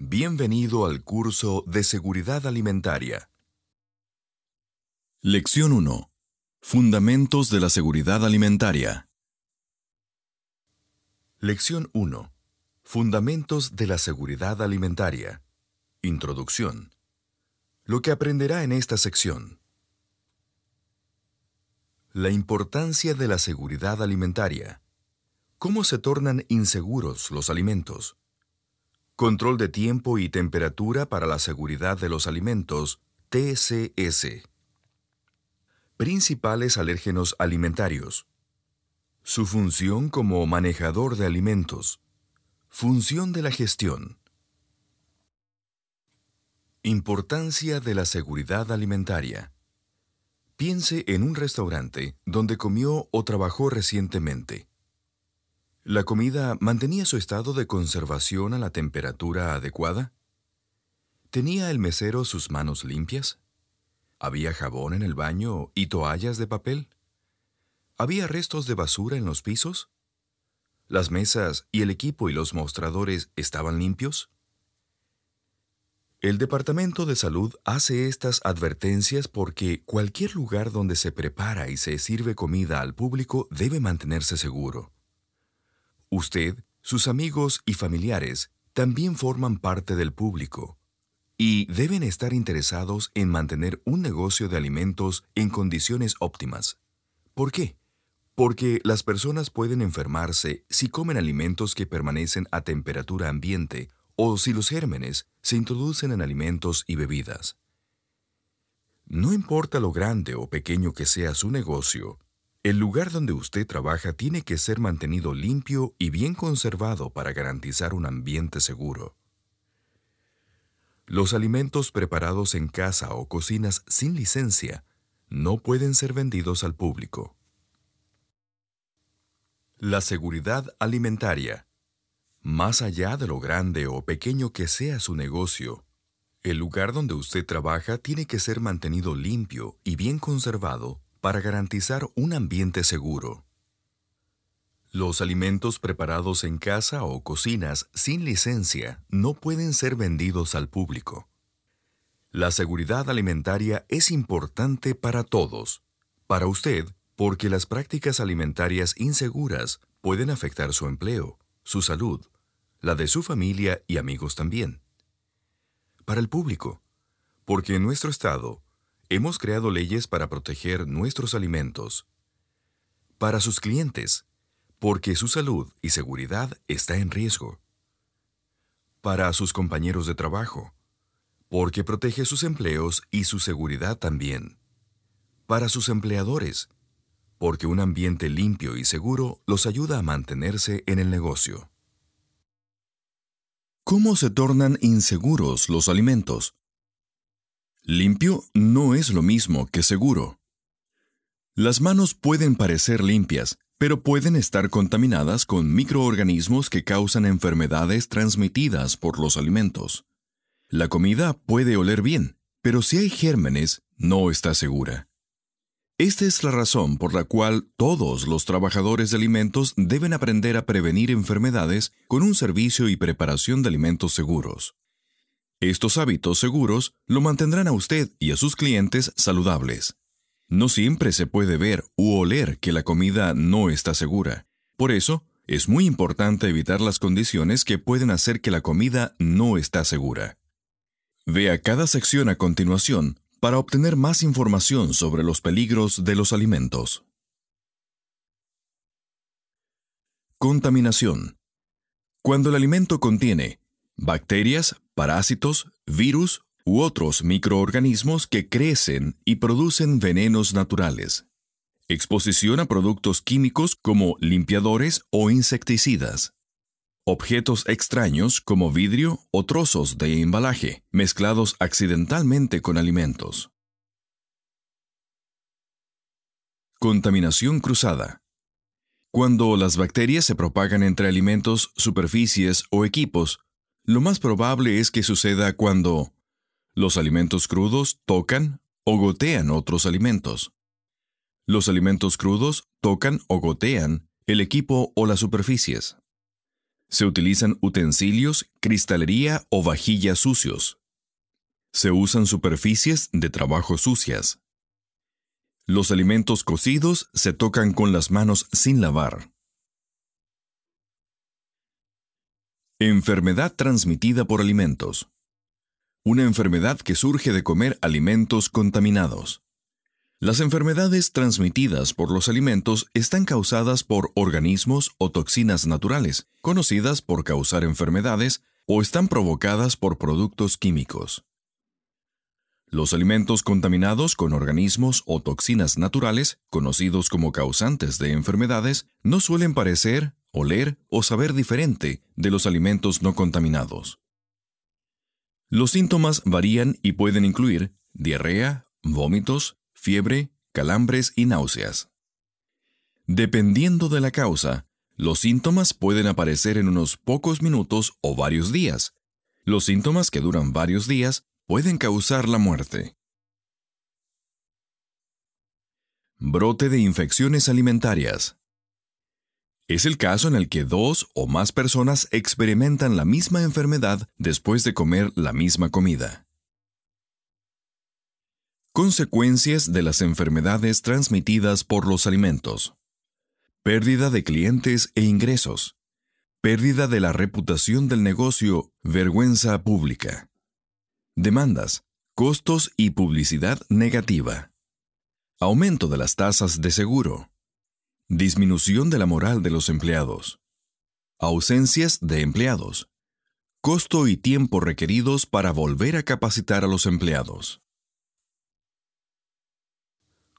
Bienvenido al curso de Seguridad Alimentaria. Lección 1. Fundamentos de la Seguridad Alimentaria. Lección 1. Fundamentos de la Seguridad Alimentaria. Introducción. Lo que aprenderá en esta sección. La importancia de la seguridad alimentaria. ¿Cómo se tornan inseguros los alimentos? Control de tiempo y temperatura para la seguridad de los alimentos, TCS. Principales alérgenos alimentarios. Su función como manejador de alimentos. Función de la gestión. Importancia de la seguridad alimentaria. Piense en un restaurante donde comió o trabajó recientemente. ¿La comida mantenía su estado de conservación a la temperatura adecuada? ¿Tenía el mesero sus manos limpias? ¿Había jabón en el baño y toallas de papel? ¿Había restos de basura en los pisos? ¿Las mesas y el equipo y los mostradores estaban limpios? El Departamento de Salud hace estas advertencias porque cualquier lugar donde se prepara y se sirve comida al público debe mantenerse seguro Usted, sus amigos y familiares también forman parte del público y deben estar interesados en mantener un negocio de alimentos en condiciones óptimas. ¿Por qué? Porque las personas pueden enfermarse si comen alimentos que permanecen a temperatura ambiente o si los gérmenes se introducen en alimentos y bebidas. No importa lo grande o pequeño que sea su negocio, el lugar donde usted trabaja tiene que ser mantenido limpio y bien conservado para garantizar un ambiente seguro. Los alimentos preparados en casa o cocinas sin licencia no pueden ser vendidos al público. La seguridad alimentaria. Más allá de lo grande o pequeño que sea su negocio, el lugar donde usted trabaja tiene que ser mantenido limpio y bien conservado para garantizar un ambiente seguro. Los alimentos preparados en casa o cocinas sin licencia no pueden ser vendidos al público. La seguridad alimentaria es importante para todos. Para usted, porque las prácticas alimentarias inseguras pueden afectar su empleo, su salud, la de su familia y amigos también. Para el público, porque en nuestro estado Hemos creado leyes para proteger nuestros alimentos, para sus clientes, porque su salud y seguridad está en riesgo, para sus compañeros de trabajo, porque protege sus empleos y su seguridad también, para sus empleadores, porque un ambiente limpio y seguro los ayuda a mantenerse en el negocio. ¿Cómo se tornan inseguros los alimentos? Limpio no es lo mismo que seguro. Las manos pueden parecer limpias, pero pueden estar contaminadas con microorganismos que causan enfermedades transmitidas por los alimentos. La comida puede oler bien, pero si hay gérmenes, no está segura. Esta es la razón por la cual todos los trabajadores de alimentos deben aprender a prevenir enfermedades con un servicio y preparación de alimentos seguros. Estos hábitos seguros lo mantendrán a usted y a sus clientes saludables. No siempre se puede ver u oler que la comida no está segura. Por eso, es muy importante evitar las condiciones que pueden hacer que la comida no está segura. Vea cada sección a continuación para obtener más información sobre los peligros de los alimentos. Contaminación. Cuando el alimento contiene bacterias, parásitos, virus u otros microorganismos que crecen y producen venenos naturales. Exposición a productos químicos como limpiadores o insecticidas. Objetos extraños como vidrio o trozos de embalaje mezclados accidentalmente con alimentos. Contaminación cruzada. Cuando las bacterias se propagan entre alimentos, superficies o equipos, lo más probable es que suceda cuando los alimentos crudos tocan o gotean otros alimentos. Los alimentos crudos tocan o gotean el equipo o las superficies. Se utilizan utensilios, cristalería o vajillas sucios. Se usan superficies de trabajo sucias. Los alimentos cocidos se tocan con las manos sin lavar. Enfermedad transmitida por alimentos. Una enfermedad que surge de comer alimentos contaminados. Las enfermedades transmitidas por los alimentos están causadas por organismos o toxinas naturales, conocidas por causar enfermedades, o están provocadas por productos químicos. Los alimentos contaminados con organismos o toxinas naturales, conocidos como causantes de enfermedades, no suelen parecer oler o saber diferente de los alimentos no contaminados. Los síntomas varían y pueden incluir diarrea, vómitos, fiebre, calambres y náuseas. Dependiendo de la causa, los síntomas pueden aparecer en unos pocos minutos o varios días. Los síntomas que duran varios días pueden causar la muerte. Brote de infecciones alimentarias. Es el caso en el que dos o más personas experimentan la misma enfermedad después de comer la misma comida. Consecuencias de las enfermedades transmitidas por los alimentos. Pérdida de clientes e ingresos. Pérdida de la reputación del negocio, vergüenza pública. Demandas, costos y publicidad negativa. Aumento de las tasas de seguro disminución de la moral de los empleados, ausencias de empleados, costo y tiempo requeridos para volver a capacitar a los empleados.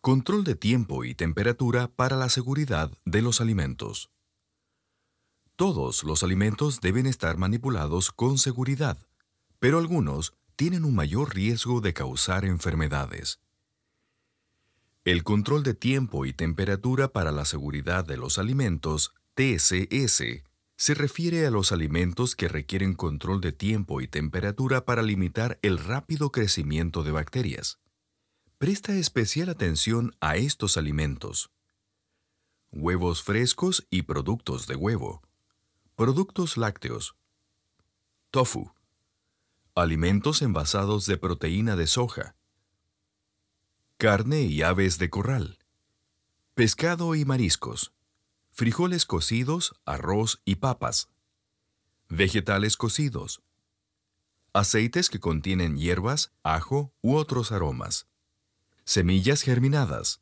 Control de tiempo y temperatura para la seguridad de los alimentos. Todos los alimentos deben estar manipulados con seguridad, pero algunos tienen un mayor riesgo de causar enfermedades. El control de tiempo y temperatura para la seguridad de los alimentos, TCS, se refiere a los alimentos que requieren control de tiempo y temperatura para limitar el rápido crecimiento de bacterias. Presta especial atención a estos alimentos. Huevos frescos y productos de huevo. Productos lácteos. Tofu. Alimentos envasados de proteína de soja carne y aves de corral, pescado y mariscos, frijoles cocidos, arroz y papas, vegetales cocidos, aceites que contienen hierbas, ajo u otros aromas, semillas germinadas,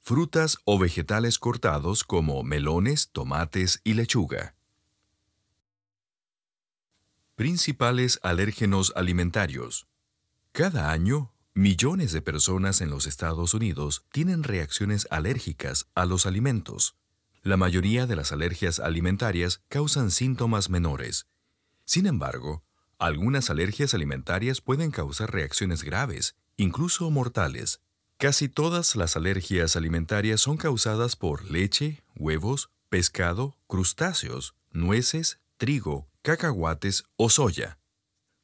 frutas o vegetales cortados como melones, tomates y lechuga. Principales alérgenos alimentarios. Cada año, Millones de personas en los Estados Unidos tienen reacciones alérgicas a los alimentos. La mayoría de las alergias alimentarias causan síntomas menores. Sin embargo, algunas alergias alimentarias pueden causar reacciones graves, incluso mortales. Casi todas las alergias alimentarias son causadas por leche, huevos, pescado, crustáceos, nueces, trigo, cacahuates o soya.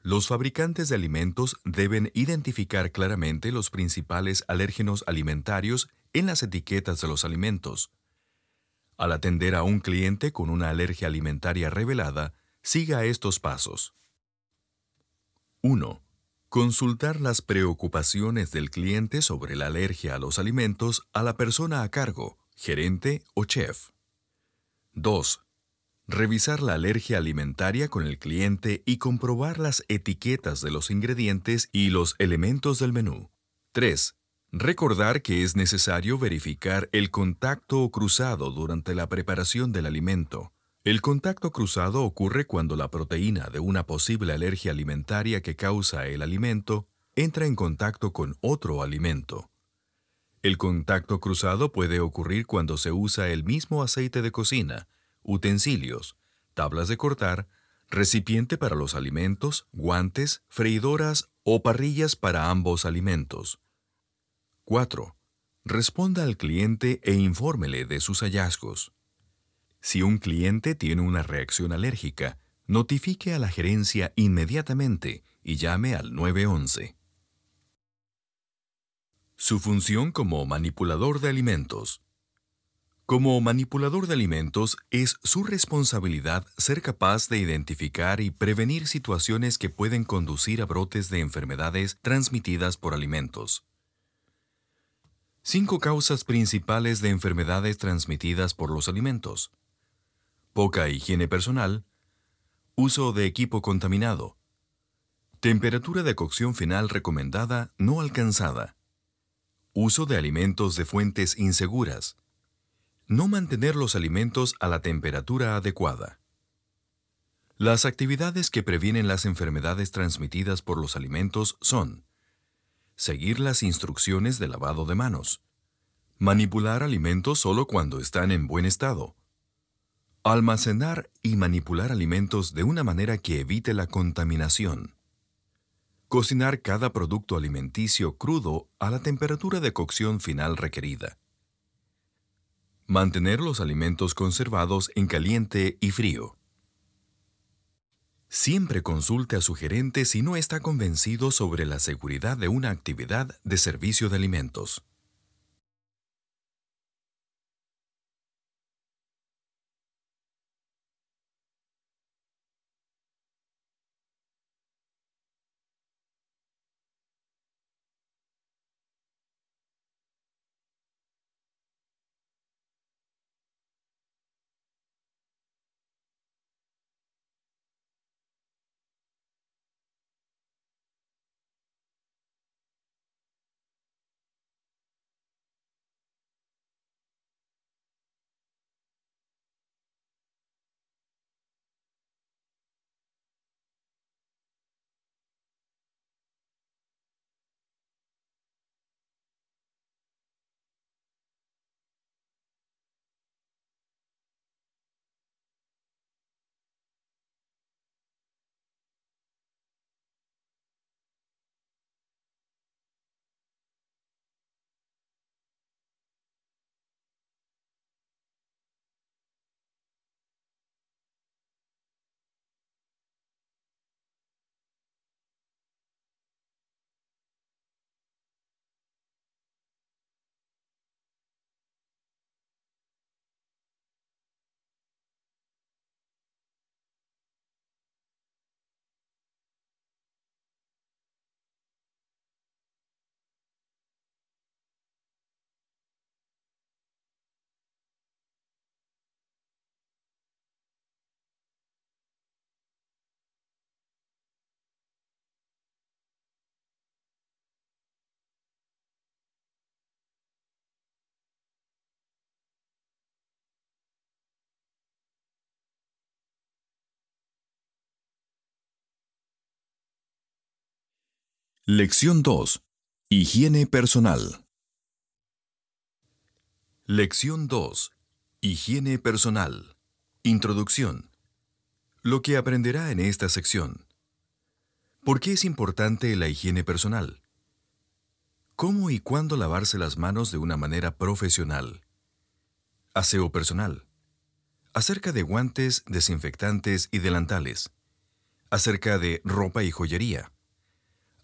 Los fabricantes de alimentos deben identificar claramente los principales alérgenos alimentarios en las etiquetas de los alimentos. Al atender a un cliente con una alergia alimentaria revelada, siga estos pasos. 1. Consultar las preocupaciones del cliente sobre la alergia a los alimentos a la persona a cargo, gerente o chef. 2 revisar la alergia alimentaria con el cliente y comprobar las etiquetas de los ingredientes y los elementos del menú. 3. Recordar que es necesario verificar el contacto o cruzado durante la preparación del alimento. El contacto cruzado ocurre cuando la proteína de una posible alergia alimentaria que causa el alimento entra en contacto con otro alimento. El contacto cruzado puede ocurrir cuando se usa el mismo aceite de cocina, utensilios, tablas de cortar, recipiente para los alimentos, guantes, freidoras o parrillas para ambos alimentos. 4. Responda al cliente e infórmele de sus hallazgos. Si un cliente tiene una reacción alérgica, notifique a la gerencia inmediatamente y llame al 911. Su función como manipulador de alimentos. Como manipulador de alimentos, es su responsabilidad ser capaz de identificar y prevenir situaciones que pueden conducir a brotes de enfermedades transmitidas por alimentos. Cinco causas principales de enfermedades transmitidas por los alimentos. Poca higiene personal, uso de equipo contaminado, temperatura de cocción final recomendada no alcanzada, uso de alimentos de fuentes inseguras, no mantener los alimentos a la temperatura adecuada. Las actividades que previenen las enfermedades transmitidas por los alimentos son seguir las instrucciones de lavado de manos, manipular alimentos solo cuando están en buen estado, almacenar y manipular alimentos de una manera que evite la contaminación, cocinar cada producto alimenticio crudo a la temperatura de cocción final requerida, Mantener los alimentos conservados en caliente y frío. Siempre consulte a su gerente si no está convencido sobre la seguridad de una actividad de servicio de alimentos. Lección 2. Higiene personal. Lección 2. Higiene personal. Introducción. Lo que aprenderá en esta sección. ¿Por qué es importante la higiene personal? ¿Cómo y cuándo lavarse las manos de una manera profesional? Aseo personal. Acerca de guantes, desinfectantes y delantales. Acerca de ropa y joyería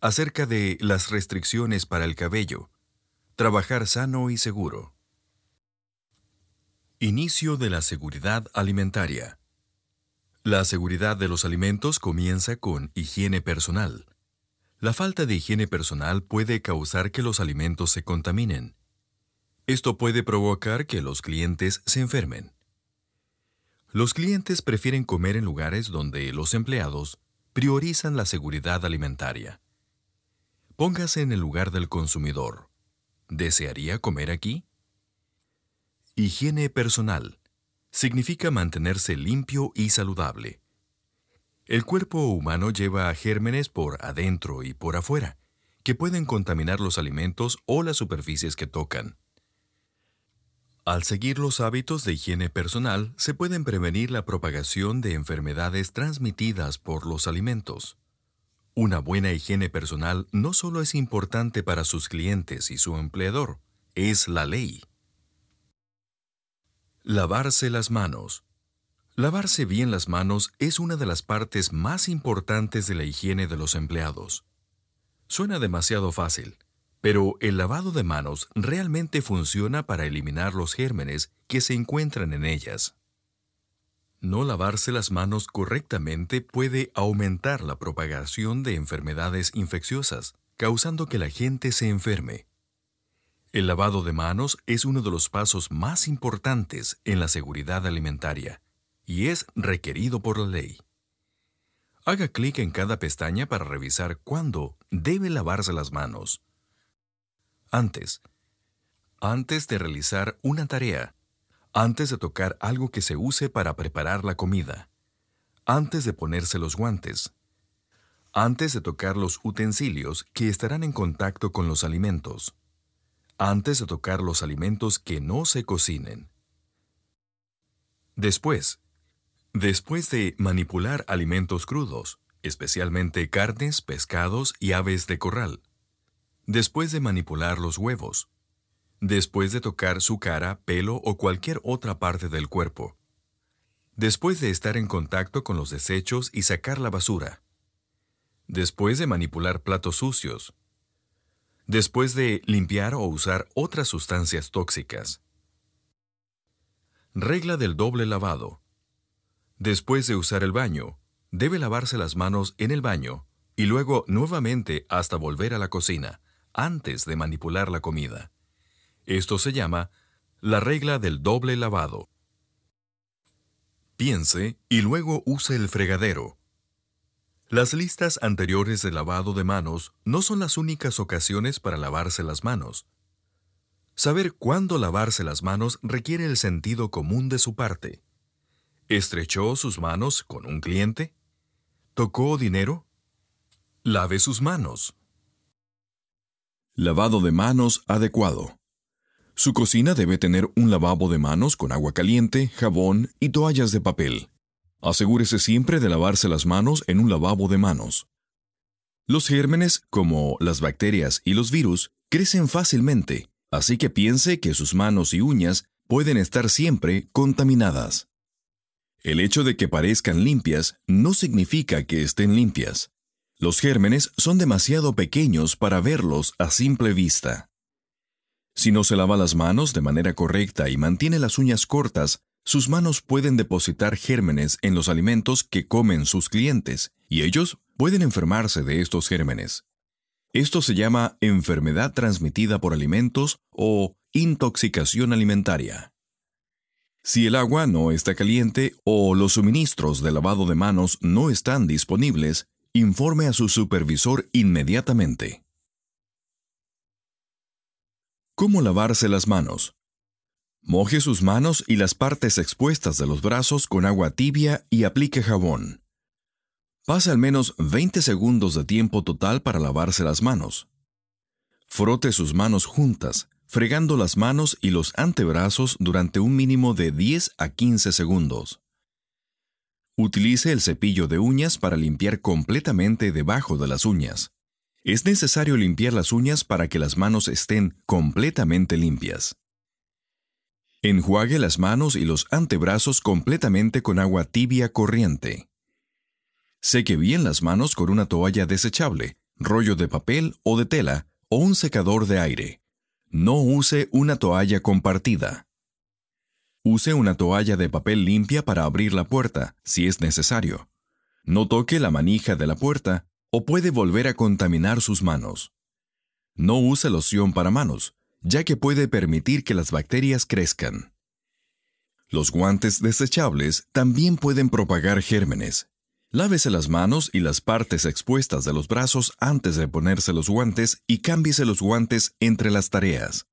acerca de las restricciones para el cabello. Trabajar sano y seguro. Inicio de la seguridad alimentaria. La seguridad de los alimentos comienza con higiene personal. La falta de higiene personal puede causar que los alimentos se contaminen. Esto puede provocar que los clientes se enfermen. Los clientes prefieren comer en lugares donde los empleados priorizan la seguridad alimentaria. Póngase en el lugar del consumidor. ¿Desearía comer aquí? Higiene personal significa mantenerse limpio y saludable. El cuerpo humano lleva gérmenes por adentro y por afuera, que pueden contaminar los alimentos o las superficies que tocan. Al seguir los hábitos de higiene personal, se pueden prevenir la propagación de enfermedades transmitidas por los alimentos. Una buena higiene personal no solo es importante para sus clientes y su empleador, es la ley. Lavarse las manos. Lavarse bien las manos es una de las partes más importantes de la higiene de los empleados. Suena demasiado fácil, pero el lavado de manos realmente funciona para eliminar los gérmenes que se encuentran en ellas. No lavarse las manos correctamente puede aumentar la propagación de enfermedades infecciosas, causando que la gente se enferme. El lavado de manos es uno de los pasos más importantes en la seguridad alimentaria y es requerido por la ley. Haga clic en cada pestaña para revisar cuándo debe lavarse las manos. Antes. Antes de realizar una tarea, antes de tocar algo que se use para preparar la comida, antes de ponerse los guantes, antes de tocar los utensilios que estarán en contacto con los alimentos, antes de tocar los alimentos que no se cocinen. Después, después de manipular alimentos crudos, especialmente carnes, pescados y aves de corral, después de manipular los huevos, después de tocar su cara, pelo o cualquier otra parte del cuerpo, después de estar en contacto con los desechos y sacar la basura, después de manipular platos sucios, después de limpiar o usar otras sustancias tóxicas. Regla del doble lavado. Después de usar el baño, debe lavarse las manos en el baño y luego nuevamente hasta volver a la cocina, antes de manipular la comida. Esto se llama la regla del doble lavado. Piense y luego use el fregadero. Las listas anteriores de lavado de manos no son las únicas ocasiones para lavarse las manos. Saber cuándo lavarse las manos requiere el sentido común de su parte. ¿Estrechó sus manos con un cliente? ¿Tocó dinero? Lave sus manos. Lavado de manos adecuado. Su cocina debe tener un lavabo de manos con agua caliente, jabón y toallas de papel. Asegúrese siempre de lavarse las manos en un lavabo de manos. Los gérmenes, como las bacterias y los virus, crecen fácilmente, así que piense que sus manos y uñas pueden estar siempre contaminadas. El hecho de que parezcan limpias no significa que estén limpias. Los gérmenes son demasiado pequeños para verlos a simple vista. Si no se lava las manos de manera correcta y mantiene las uñas cortas, sus manos pueden depositar gérmenes en los alimentos que comen sus clientes y ellos pueden enfermarse de estos gérmenes. Esto se llama enfermedad transmitida por alimentos o intoxicación alimentaria. Si el agua no está caliente o los suministros de lavado de manos no están disponibles, informe a su supervisor inmediatamente. ¿Cómo lavarse las manos? Moje sus manos y las partes expuestas de los brazos con agua tibia y aplique jabón. Pase al menos 20 segundos de tiempo total para lavarse las manos. Frote sus manos juntas, fregando las manos y los antebrazos durante un mínimo de 10 a 15 segundos. Utilice el cepillo de uñas para limpiar completamente debajo de las uñas. Es necesario limpiar las uñas para que las manos estén completamente limpias. Enjuague las manos y los antebrazos completamente con agua tibia corriente. Seque bien las manos con una toalla desechable, rollo de papel o de tela o un secador de aire. No use una toalla compartida. Use una toalla de papel limpia para abrir la puerta, si es necesario. No toque la manija de la puerta o puede volver a contaminar sus manos. No use loción para manos, ya que puede permitir que las bacterias crezcan. Los guantes desechables también pueden propagar gérmenes. Lávese las manos y las partes expuestas de los brazos antes de ponerse los guantes y cámbiese los guantes entre las tareas.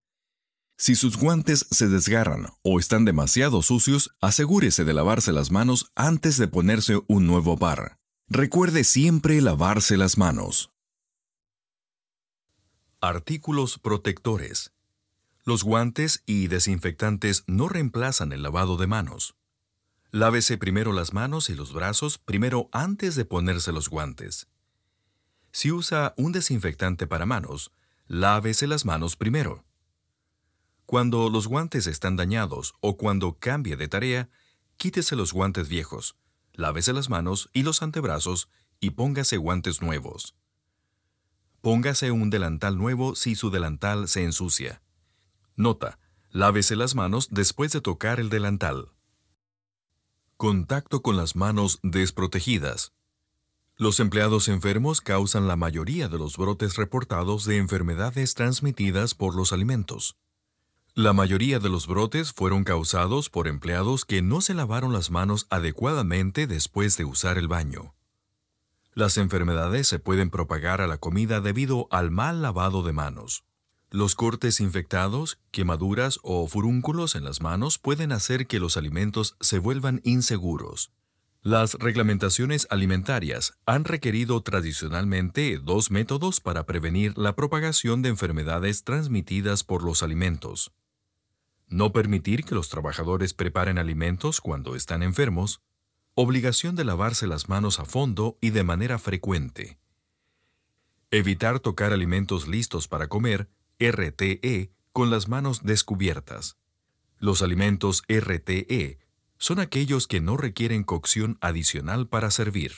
Si sus guantes se desgarran o están demasiado sucios, asegúrese de lavarse las manos antes de ponerse un nuevo par. Recuerde siempre lavarse las manos. Artículos protectores. Los guantes y desinfectantes no reemplazan el lavado de manos. Lávese primero las manos y los brazos primero antes de ponerse los guantes. Si usa un desinfectante para manos, lávese las manos primero. Cuando los guantes están dañados o cuando cambie de tarea, quítese los guantes viejos lávese las manos y los antebrazos y póngase guantes nuevos. Póngase un delantal nuevo si su delantal se ensucia. Nota, lávese las manos después de tocar el delantal. Contacto con las manos desprotegidas. Los empleados enfermos causan la mayoría de los brotes reportados de enfermedades transmitidas por los alimentos. La mayoría de los brotes fueron causados por empleados que no se lavaron las manos adecuadamente después de usar el baño. Las enfermedades se pueden propagar a la comida debido al mal lavado de manos. Los cortes infectados, quemaduras o furúnculos en las manos pueden hacer que los alimentos se vuelvan inseguros. Las reglamentaciones alimentarias han requerido tradicionalmente dos métodos para prevenir la propagación de enfermedades transmitidas por los alimentos no permitir que los trabajadores preparen alimentos cuando están enfermos, obligación de lavarse las manos a fondo y de manera frecuente, evitar tocar alimentos listos para comer, RTE, con las manos descubiertas. Los alimentos RTE son aquellos que no requieren cocción adicional para servir.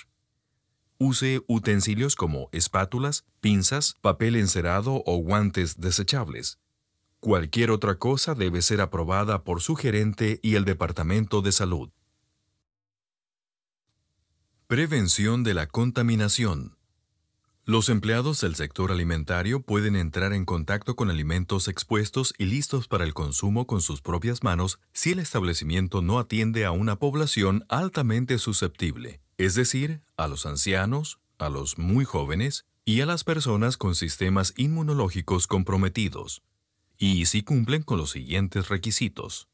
Use utensilios como espátulas, pinzas, papel encerado o guantes desechables. Cualquier otra cosa debe ser aprobada por su gerente y el Departamento de Salud. Prevención de la contaminación. Los empleados del sector alimentario pueden entrar en contacto con alimentos expuestos y listos para el consumo con sus propias manos si el establecimiento no atiende a una población altamente susceptible, es decir, a los ancianos, a los muy jóvenes y a las personas con sistemas inmunológicos comprometidos y si cumplen con los siguientes requisitos.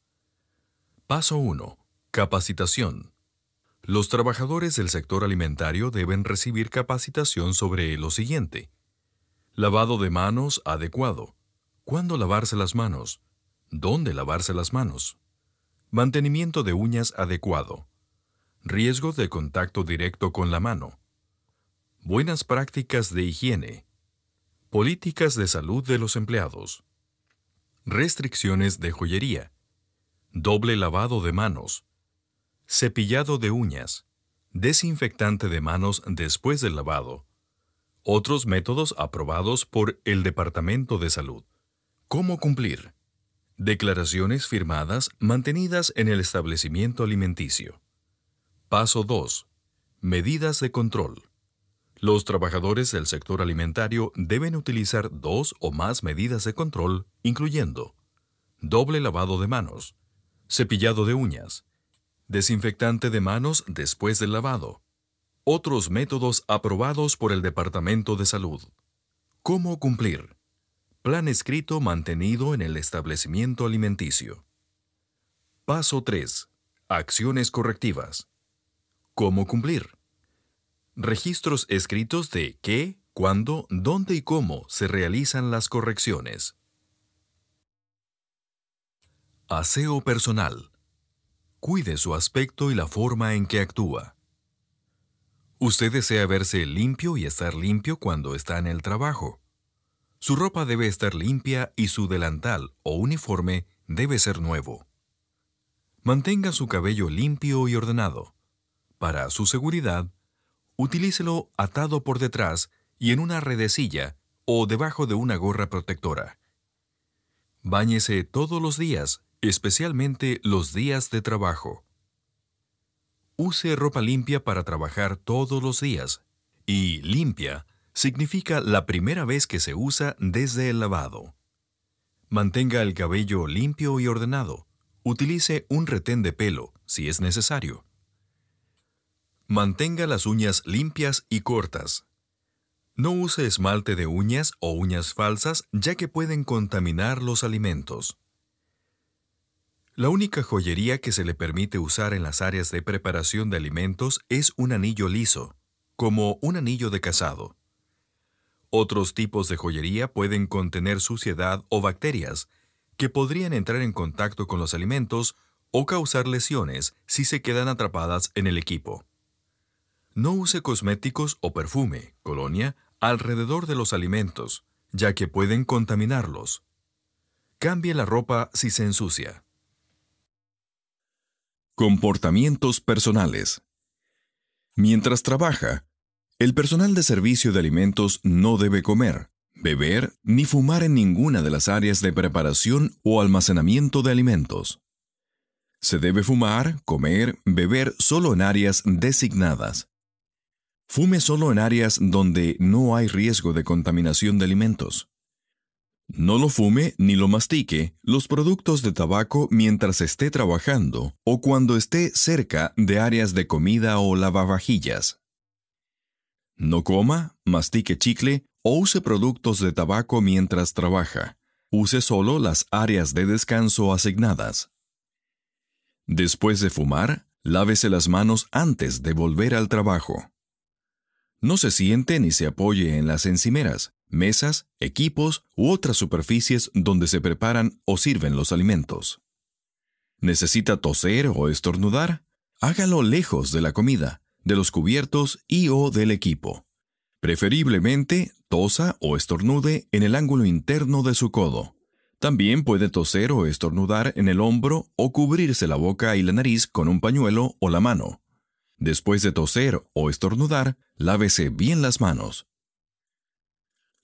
Paso 1. Capacitación. Los trabajadores del sector alimentario deben recibir capacitación sobre lo siguiente. Lavado de manos adecuado. ¿Cuándo lavarse las manos? ¿Dónde lavarse las manos? Mantenimiento de uñas adecuado. Riesgo de contacto directo con la mano. Buenas prácticas de higiene. Políticas de salud de los empleados restricciones de joyería, doble lavado de manos, cepillado de uñas, desinfectante de manos después del lavado, otros métodos aprobados por el Departamento de Salud. ¿Cómo cumplir? Declaraciones firmadas mantenidas en el establecimiento alimenticio. Paso 2. Medidas de control. Los trabajadores del sector alimentario deben utilizar dos o más medidas de control, incluyendo doble lavado de manos, cepillado de uñas, desinfectante de manos después del lavado, otros métodos aprobados por el Departamento de Salud. ¿Cómo cumplir? Plan escrito mantenido en el establecimiento alimenticio. Paso 3. Acciones correctivas. ¿Cómo cumplir? Registros escritos de qué, cuándo, dónde y cómo se realizan las correcciones. Aseo personal. Cuide su aspecto y la forma en que actúa. Usted desea verse limpio y estar limpio cuando está en el trabajo. Su ropa debe estar limpia y su delantal o uniforme debe ser nuevo. Mantenga su cabello limpio y ordenado. Para su seguridad, utilícelo atado por detrás y en una redecilla o debajo de una gorra protectora. Báñese todos los días, especialmente los días de trabajo. Use ropa limpia para trabajar todos los días y limpia significa la primera vez que se usa desde el lavado. Mantenga el cabello limpio y ordenado. Utilice un retén de pelo si es necesario. Mantenga las uñas limpias y cortas. No use esmalte de uñas o uñas falsas ya que pueden contaminar los alimentos. La única joyería que se le permite usar en las áreas de preparación de alimentos es un anillo liso, como un anillo de casado. Otros tipos de joyería pueden contener suciedad o bacterias, que podrían entrar en contacto con los alimentos o causar lesiones si se quedan atrapadas en el equipo. No use cosméticos o perfume, colonia, alrededor de los alimentos, ya que pueden contaminarlos. Cambie la ropa si se ensucia. Comportamientos personales. Mientras trabaja, el personal de servicio de alimentos no debe comer, beber ni fumar en ninguna de las áreas de preparación o almacenamiento de alimentos. Se debe fumar, comer, beber solo en áreas designadas. Fume solo en áreas donde no hay riesgo de contaminación de alimentos. No lo fume ni lo mastique los productos de tabaco mientras esté trabajando o cuando esté cerca de áreas de comida o lavavajillas. No coma, mastique chicle o use productos de tabaco mientras trabaja. Use solo las áreas de descanso asignadas. Después de fumar, lávese las manos antes de volver al trabajo. No se siente ni se apoye en las encimeras, mesas, equipos u otras superficies donde se preparan o sirven los alimentos. ¿Necesita toser o estornudar? Hágalo lejos de la comida, de los cubiertos y o del equipo. Preferiblemente, tosa o estornude en el ángulo interno de su codo. También puede toser o estornudar en el hombro o cubrirse la boca y la nariz con un pañuelo o la mano. Después de toser o estornudar, lávese bien las manos.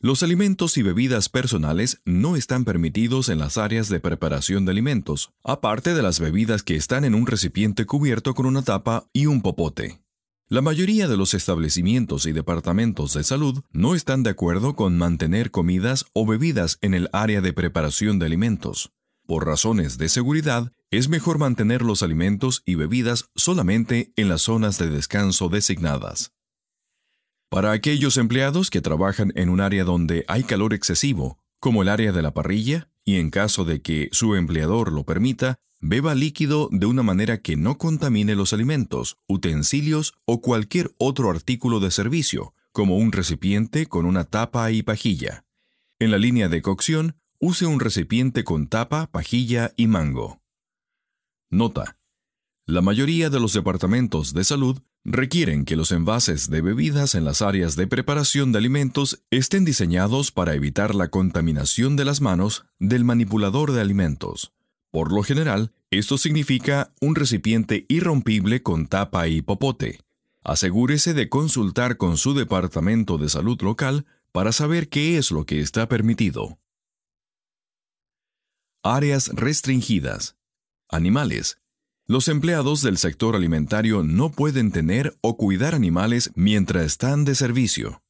Los alimentos y bebidas personales no están permitidos en las áreas de preparación de alimentos, aparte de las bebidas que están en un recipiente cubierto con una tapa y un popote. La mayoría de los establecimientos y departamentos de salud no están de acuerdo con mantener comidas o bebidas en el área de preparación de alimentos. Por razones de seguridad, es mejor mantener los alimentos y bebidas solamente en las zonas de descanso designadas. Para aquellos empleados que trabajan en un área donde hay calor excesivo, como el área de la parrilla, y en caso de que su empleador lo permita, beba líquido de una manera que no contamine los alimentos, utensilios o cualquier otro artículo de servicio, como un recipiente con una tapa y pajilla. En la línea de cocción, use un recipiente con tapa, pajilla y mango. Nota. La mayoría de los departamentos de salud requieren que los envases de bebidas en las áreas de preparación de alimentos estén diseñados para evitar la contaminación de las manos del manipulador de alimentos. Por lo general, esto significa un recipiente irrompible con tapa y popote. Asegúrese de consultar con su departamento de salud local para saber qué es lo que está permitido. Áreas restringidas animales. Los empleados del sector alimentario no pueden tener o cuidar animales mientras están de servicio.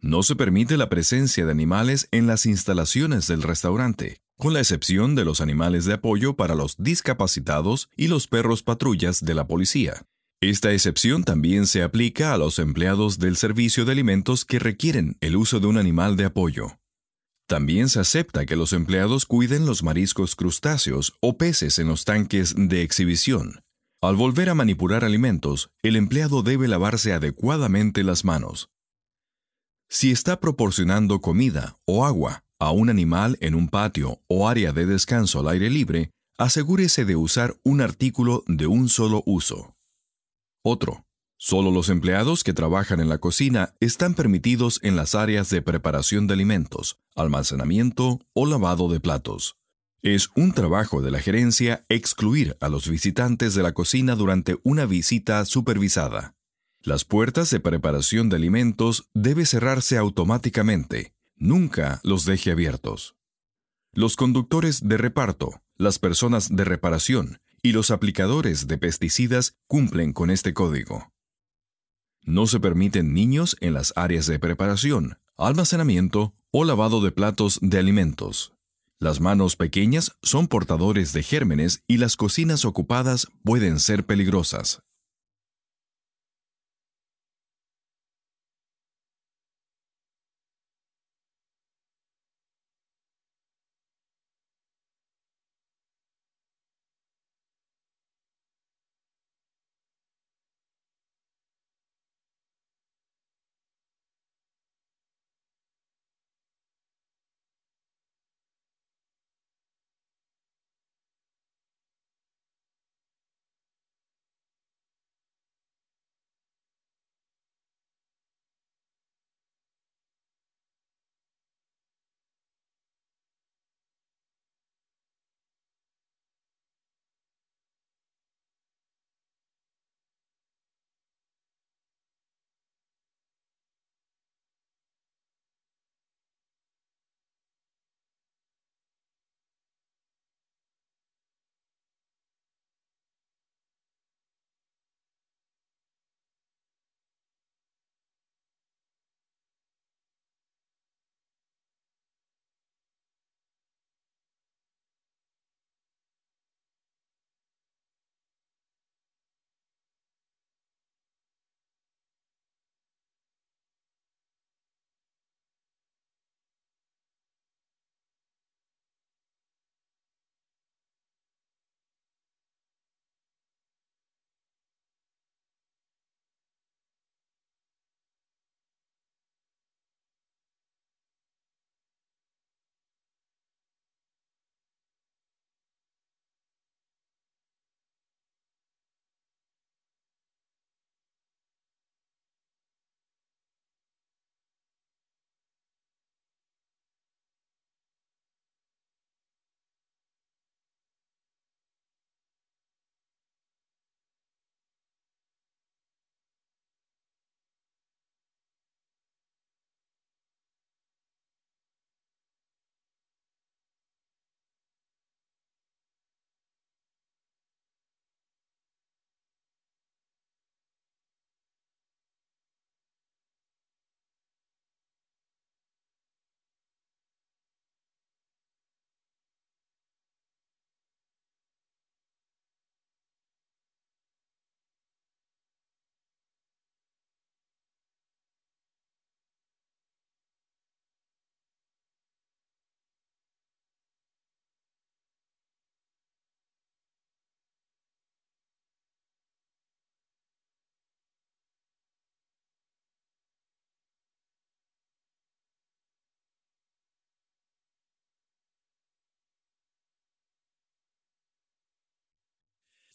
No se permite la presencia de animales en las instalaciones del restaurante, con la excepción de los animales de apoyo para los discapacitados y los perros patrullas de la policía. Esta excepción también se aplica a los empleados del servicio de alimentos que requieren el uso de un animal de apoyo. También se acepta que los empleados cuiden los mariscos crustáceos o peces en los tanques de exhibición. Al volver a manipular alimentos, el empleado debe lavarse adecuadamente las manos. Si está proporcionando comida o agua a un animal en un patio o área de descanso al aire libre, asegúrese de usar un artículo de un solo uso. Otro. Solo los empleados que trabajan en la cocina están permitidos en las áreas de preparación de alimentos, almacenamiento o lavado de platos. Es un trabajo de la gerencia excluir a los visitantes de la cocina durante una visita supervisada. Las puertas de preparación de alimentos debe cerrarse automáticamente, nunca los deje abiertos. Los conductores de reparto, las personas de reparación y los aplicadores de pesticidas cumplen con este código. No se permiten niños en las áreas de preparación, almacenamiento o lavado de platos de alimentos. Las manos pequeñas son portadores de gérmenes y las cocinas ocupadas pueden ser peligrosas.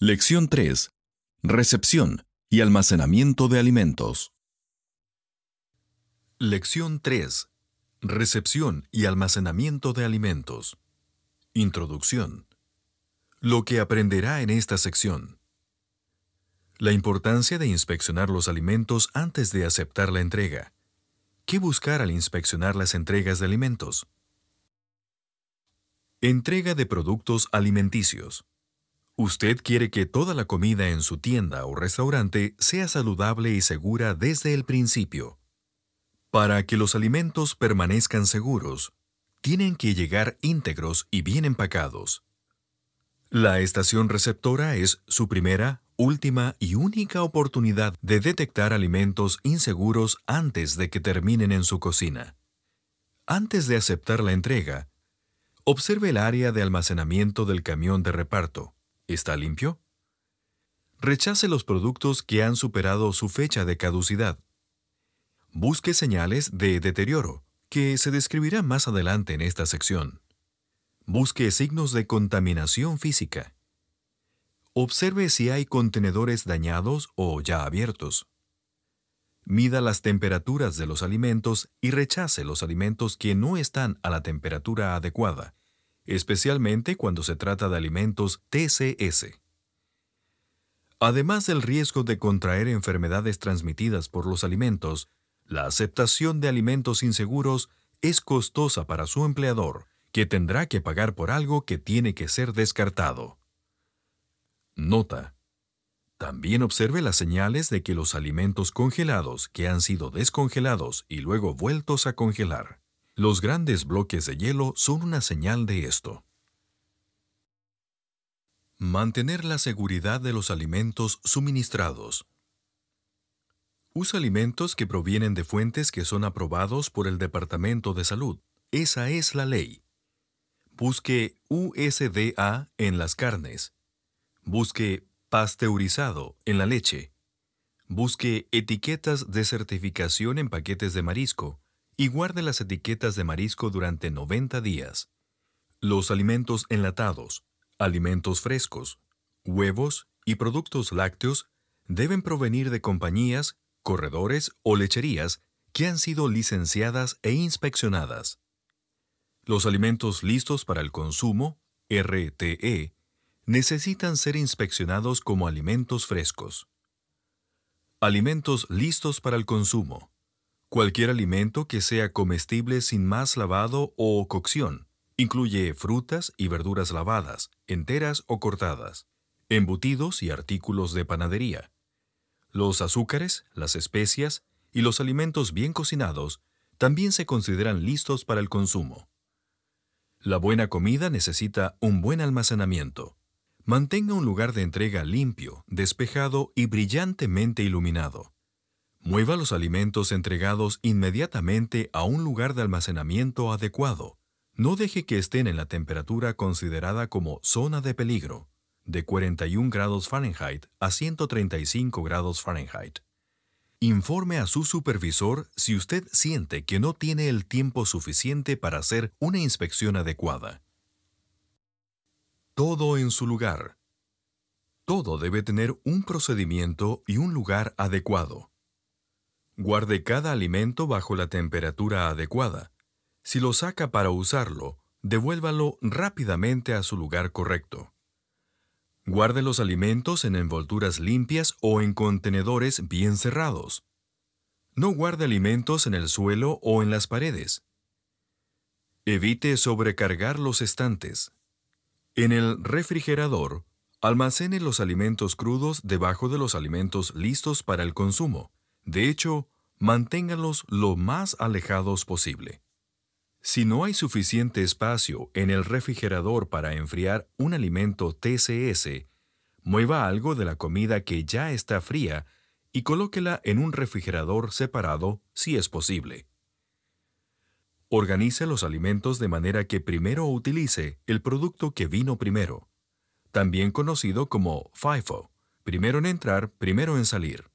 Lección 3. Recepción y almacenamiento de alimentos. Lección 3. Recepción y almacenamiento de alimentos. Introducción. Lo que aprenderá en esta sección. La importancia de inspeccionar los alimentos antes de aceptar la entrega. ¿Qué buscar al inspeccionar las entregas de alimentos? Entrega de productos alimenticios. Usted quiere que toda la comida en su tienda o restaurante sea saludable y segura desde el principio. Para que los alimentos permanezcan seguros, tienen que llegar íntegros y bien empacados. La estación receptora es su primera, última y única oportunidad de detectar alimentos inseguros antes de que terminen en su cocina. Antes de aceptar la entrega, observe el área de almacenamiento del camión de reparto ¿Está limpio? Rechace los productos que han superado su fecha de caducidad. Busque señales de deterioro, que se describirá más adelante en esta sección. Busque signos de contaminación física. Observe si hay contenedores dañados o ya abiertos. Mida las temperaturas de los alimentos y rechace los alimentos que no están a la temperatura adecuada, especialmente cuando se trata de alimentos TCS. Además del riesgo de contraer enfermedades transmitidas por los alimentos, la aceptación de alimentos inseguros es costosa para su empleador, que tendrá que pagar por algo que tiene que ser descartado. Nota. También observe las señales de que los alimentos congelados que han sido descongelados y luego vueltos a congelar los grandes bloques de hielo son una señal de esto. Mantener la seguridad de los alimentos suministrados. Usa alimentos que provienen de fuentes que son aprobados por el Departamento de Salud. Esa es la ley. Busque USDA en las carnes. Busque pasteurizado en la leche. Busque etiquetas de certificación en paquetes de marisco y guarde las etiquetas de marisco durante 90 días. Los alimentos enlatados, alimentos frescos, huevos y productos lácteos deben provenir de compañías, corredores o lecherías que han sido licenciadas e inspeccionadas. Los alimentos listos para el consumo, RTE, necesitan ser inspeccionados como alimentos frescos. Alimentos listos para el consumo. Cualquier alimento que sea comestible sin más lavado o cocción. Incluye frutas y verduras lavadas, enteras o cortadas, embutidos y artículos de panadería. Los azúcares, las especias y los alimentos bien cocinados también se consideran listos para el consumo. La buena comida necesita un buen almacenamiento. Mantenga un lugar de entrega limpio, despejado y brillantemente iluminado. Mueva los alimentos entregados inmediatamente a un lugar de almacenamiento adecuado. No deje que estén en la temperatura considerada como zona de peligro, de 41 grados Fahrenheit a 135 grados Fahrenheit. Informe a su supervisor si usted siente que no tiene el tiempo suficiente para hacer una inspección adecuada. Todo en su lugar. Todo debe tener un procedimiento y un lugar adecuado. Guarde cada alimento bajo la temperatura adecuada. Si lo saca para usarlo, devuélvalo rápidamente a su lugar correcto. Guarde los alimentos en envolturas limpias o en contenedores bien cerrados. No guarde alimentos en el suelo o en las paredes. Evite sobrecargar los estantes. En el refrigerador, almacene los alimentos crudos debajo de los alimentos listos para el consumo. De hecho, manténgalos lo más alejados posible. Si no hay suficiente espacio en el refrigerador para enfriar un alimento TCS, mueva algo de la comida que ya está fría y colóquela en un refrigerador separado si es posible. Organice los alimentos de manera que primero utilice el producto que vino primero, también conocido como FIFO, primero en entrar, primero en salir.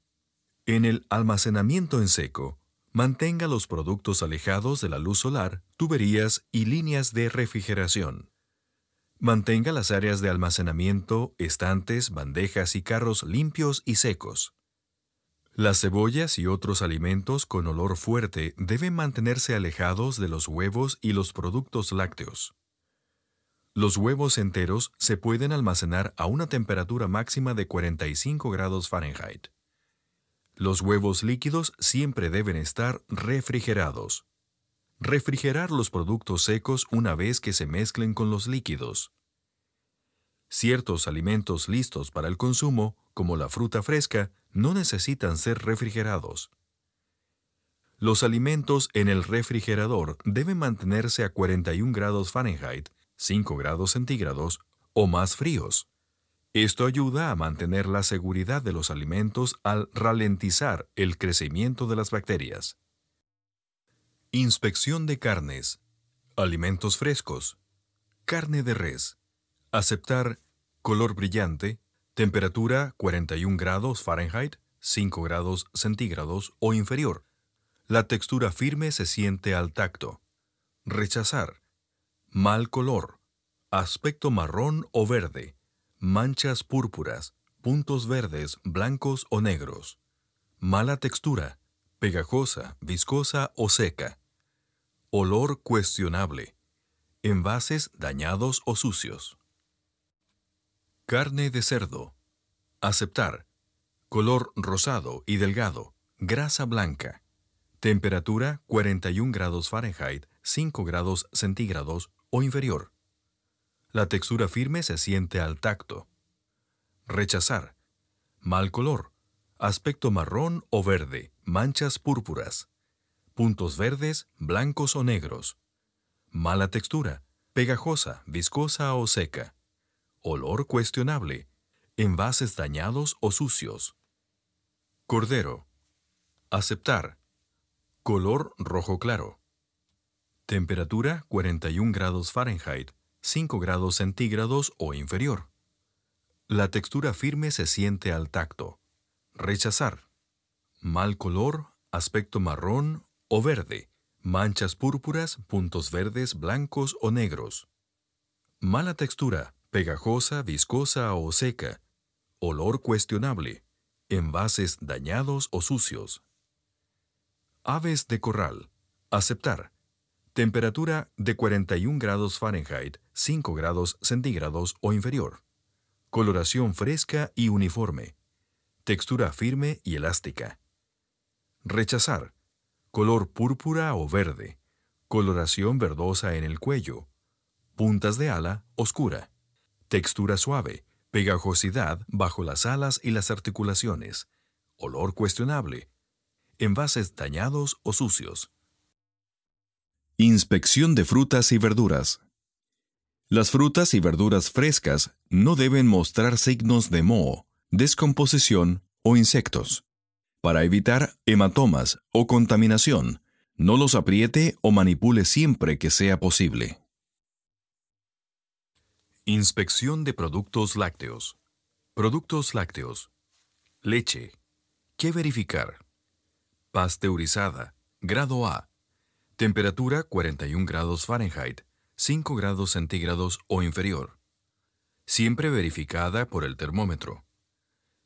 En el almacenamiento en seco, mantenga los productos alejados de la luz solar, tuberías y líneas de refrigeración. Mantenga las áreas de almacenamiento, estantes, bandejas y carros limpios y secos. Las cebollas y otros alimentos con olor fuerte deben mantenerse alejados de los huevos y los productos lácteos. Los huevos enteros se pueden almacenar a una temperatura máxima de 45 grados Fahrenheit. Los huevos líquidos siempre deben estar refrigerados. Refrigerar los productos secos una vez que se mezclen con los líquidos. Ciertos alimentos listos para el consumo, como la fruta fresca, no necesitan ser refrigerados. Los alimentos en el refrigerador deben mantenerse a 41 grados Fahrenheit, 5 grados centígrados o más fríos. Esto ayuda a mantener la seguridad de los alimentos al ralentizar el crecimiento de las bacterias. Inspección de carnes, alimentos frescos, carne de res, aceptar color brillante, temperatura 41 grados Fahrenheit, 5 grados centígrados o inferior. La textura firme se siente al tacto. Rechazar. Mal color. Aspecto marrón o verde manchas púrpuras, puntos verdes, blancos o negros, mala textura, pegajosa, viscosa o seca, olor cuestionable, envases dañados o sucios. Carne de cerdo. Aceptar. Color rosado y delgado, grasa blanca. Temperatura 41 grados Fahrenheit, 5 grados centígrados o inferior. La textura firme se siente al tacto. Rechazar. Mal color. Aspecto marrón o verde, manchas púrpuras. Puntos verdes, blancos o negros. Mala textura. Pegajosa, viscosa o seca. Olor cuestionable. Envases dañados o sucios. Cordero. Aceptar. Color rojo claro. Temperatura 41 grados Fahrenheit 5 grados centígrados o inferior. La textura firme se siente al tacto. Rechazar. Mal color, aspecto marrón o verde, manchas púrpuras, puntos verdes, blancos o negros. Mala textura, pegajosa, viscosa o seca. Olor cuestionable. Envases dañados o sucios. Aves de corral. Aceptar. Temperatura de 41 grados Fahrenheit, 5 grados centígrados o inferior. Coloración fresca y uniforme. Textura firme y elástica. Rechazar. Color púrpura o verde. Coloración verdosa en el cuello. Puntas de ala oscura. Textura suave. Pegajosidad bajo las alas y las articulaciones. Olor cuestionable. Envases dañados o sucios. Inspección de frutas y verduras. Las frutas y verduras frescas no deben mostrar signos de moho, descomposición o insectos. Para evitar hematomas o contaminación, no los apriete o manipule siempre que sea posible. Inspección de productos lácteos. Productos lácteos. Leche. ¿Qué verificar? Pasteurizada. Grado A Temperatura 41 grados Fahrenheit, 5 grados centígrados o inferior. Siempre verificada por el termómetro.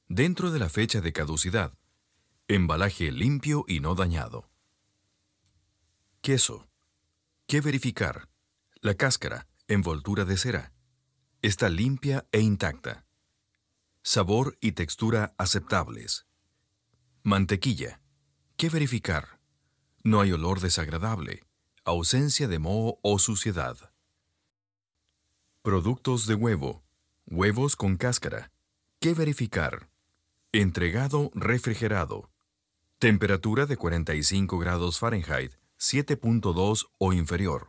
Dentro de la fecha de caducidad. Embalaje limpio y no dañado. Queso. ¿Qué verificar? La cáscara, envoltura de cera. Está limpia e intacta. Sabor y textura aceptables. Mantequilla. ¿Qué verificar? No hay olor desagradable, ausencia de moho o suciedad. Productos de huevo. Huevos con cáscara. ¿Qué verificar? Entregado refrigerado. Temperatura de 45 grados Fahrenheit, 7.2 o inferior.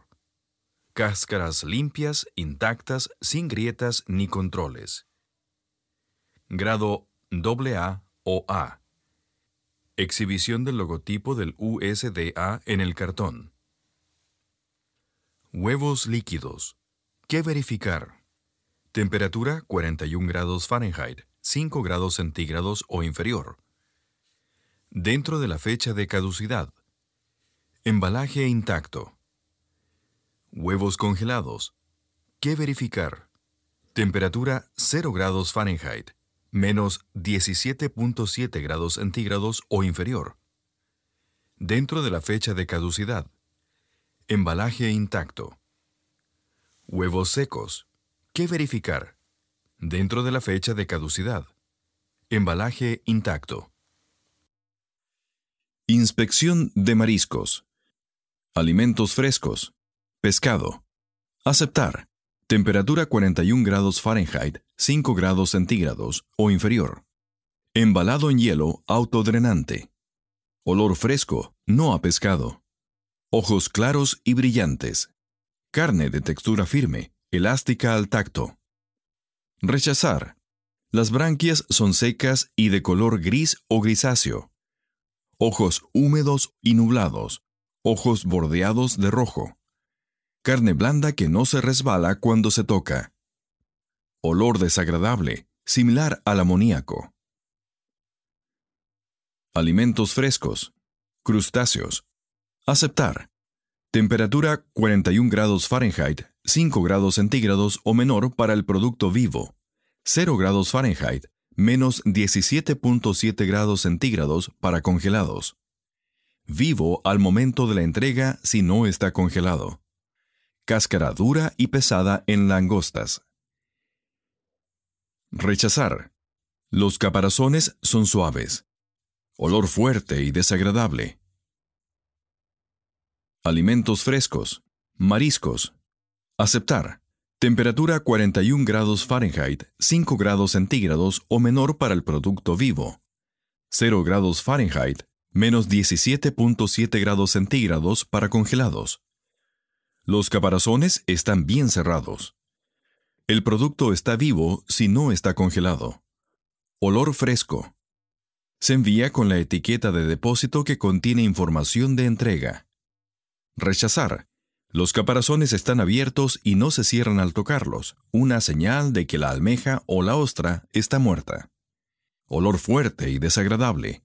Cáscaras limpias, intactas, sin grietas ni controles. Grado AA o A Exhibición del logotipo del USDA en el cartón. Huevos líquidos. ¿Qué verificar? Temperatura 41 grados Fahrenheit, 5 grados centígrados o inferior. Dentro de la fecha de caducidad. Embalaje intacto. Huevos congelados. ¿Qué verificar? Temperatura 0 grados Fahrenheit, menos 17.7 grados centígrados o inferior, dentro de la fecha de caducidad, embalaje intacto, huevos secos, ¿Qué verificar, dentro de la fecha de caducidad, embalaje intacto. Inspección de mariscos, alimentos frescos, pescado, aceptar temperatura 41 grados Fahrenheit, 5 grados centígrados o inferior. Embalado en hielo autodrenante. Olor fresco, no a pescado. Ojos claros y brillantes. Carne de textura firme, elástica al tacto. Rechazar. Las branquias son secas y de color gris o grisáceo. Ojos húmedos y nublados. Ojos bordeados de rojo carne blanda que no se resbala cuando se toca. Olor desagradable, similar al amoníaco. Alimentos frescos, crustáceos. Aceptar. Temperatura 41 grados Fahrenheit, 5 grados centígrados o menor para el producto vivo. 0 grados Fahrenheit, menos 17.7 grados centígrados para congelados. Vivo al momento de la entrega si no está congelado cáscara dura y pesada en langostas. Rechazar. Los caparazones son suaves. Olor fuerte y desagradable. Alimentos frescos. Mariscos. Aceptar. Temperatura 41 grados Fahrenheit, 5 grados centígrados o menor para el producto vivo. 0 grados Fahrenheit, menos 17.7 grados centígrados para congelados. Los caparazones están bien cerrados. El producto está vivo si no está congelado. Olor fresco. Se envía con la etiqueta de depósito que contiene información de entrega. Rechazar. Los caparazones están abiertos y no se cierran al tocarlos, una señal de que la almeja o la ostra está muerta. Olor fuerte y desagradable.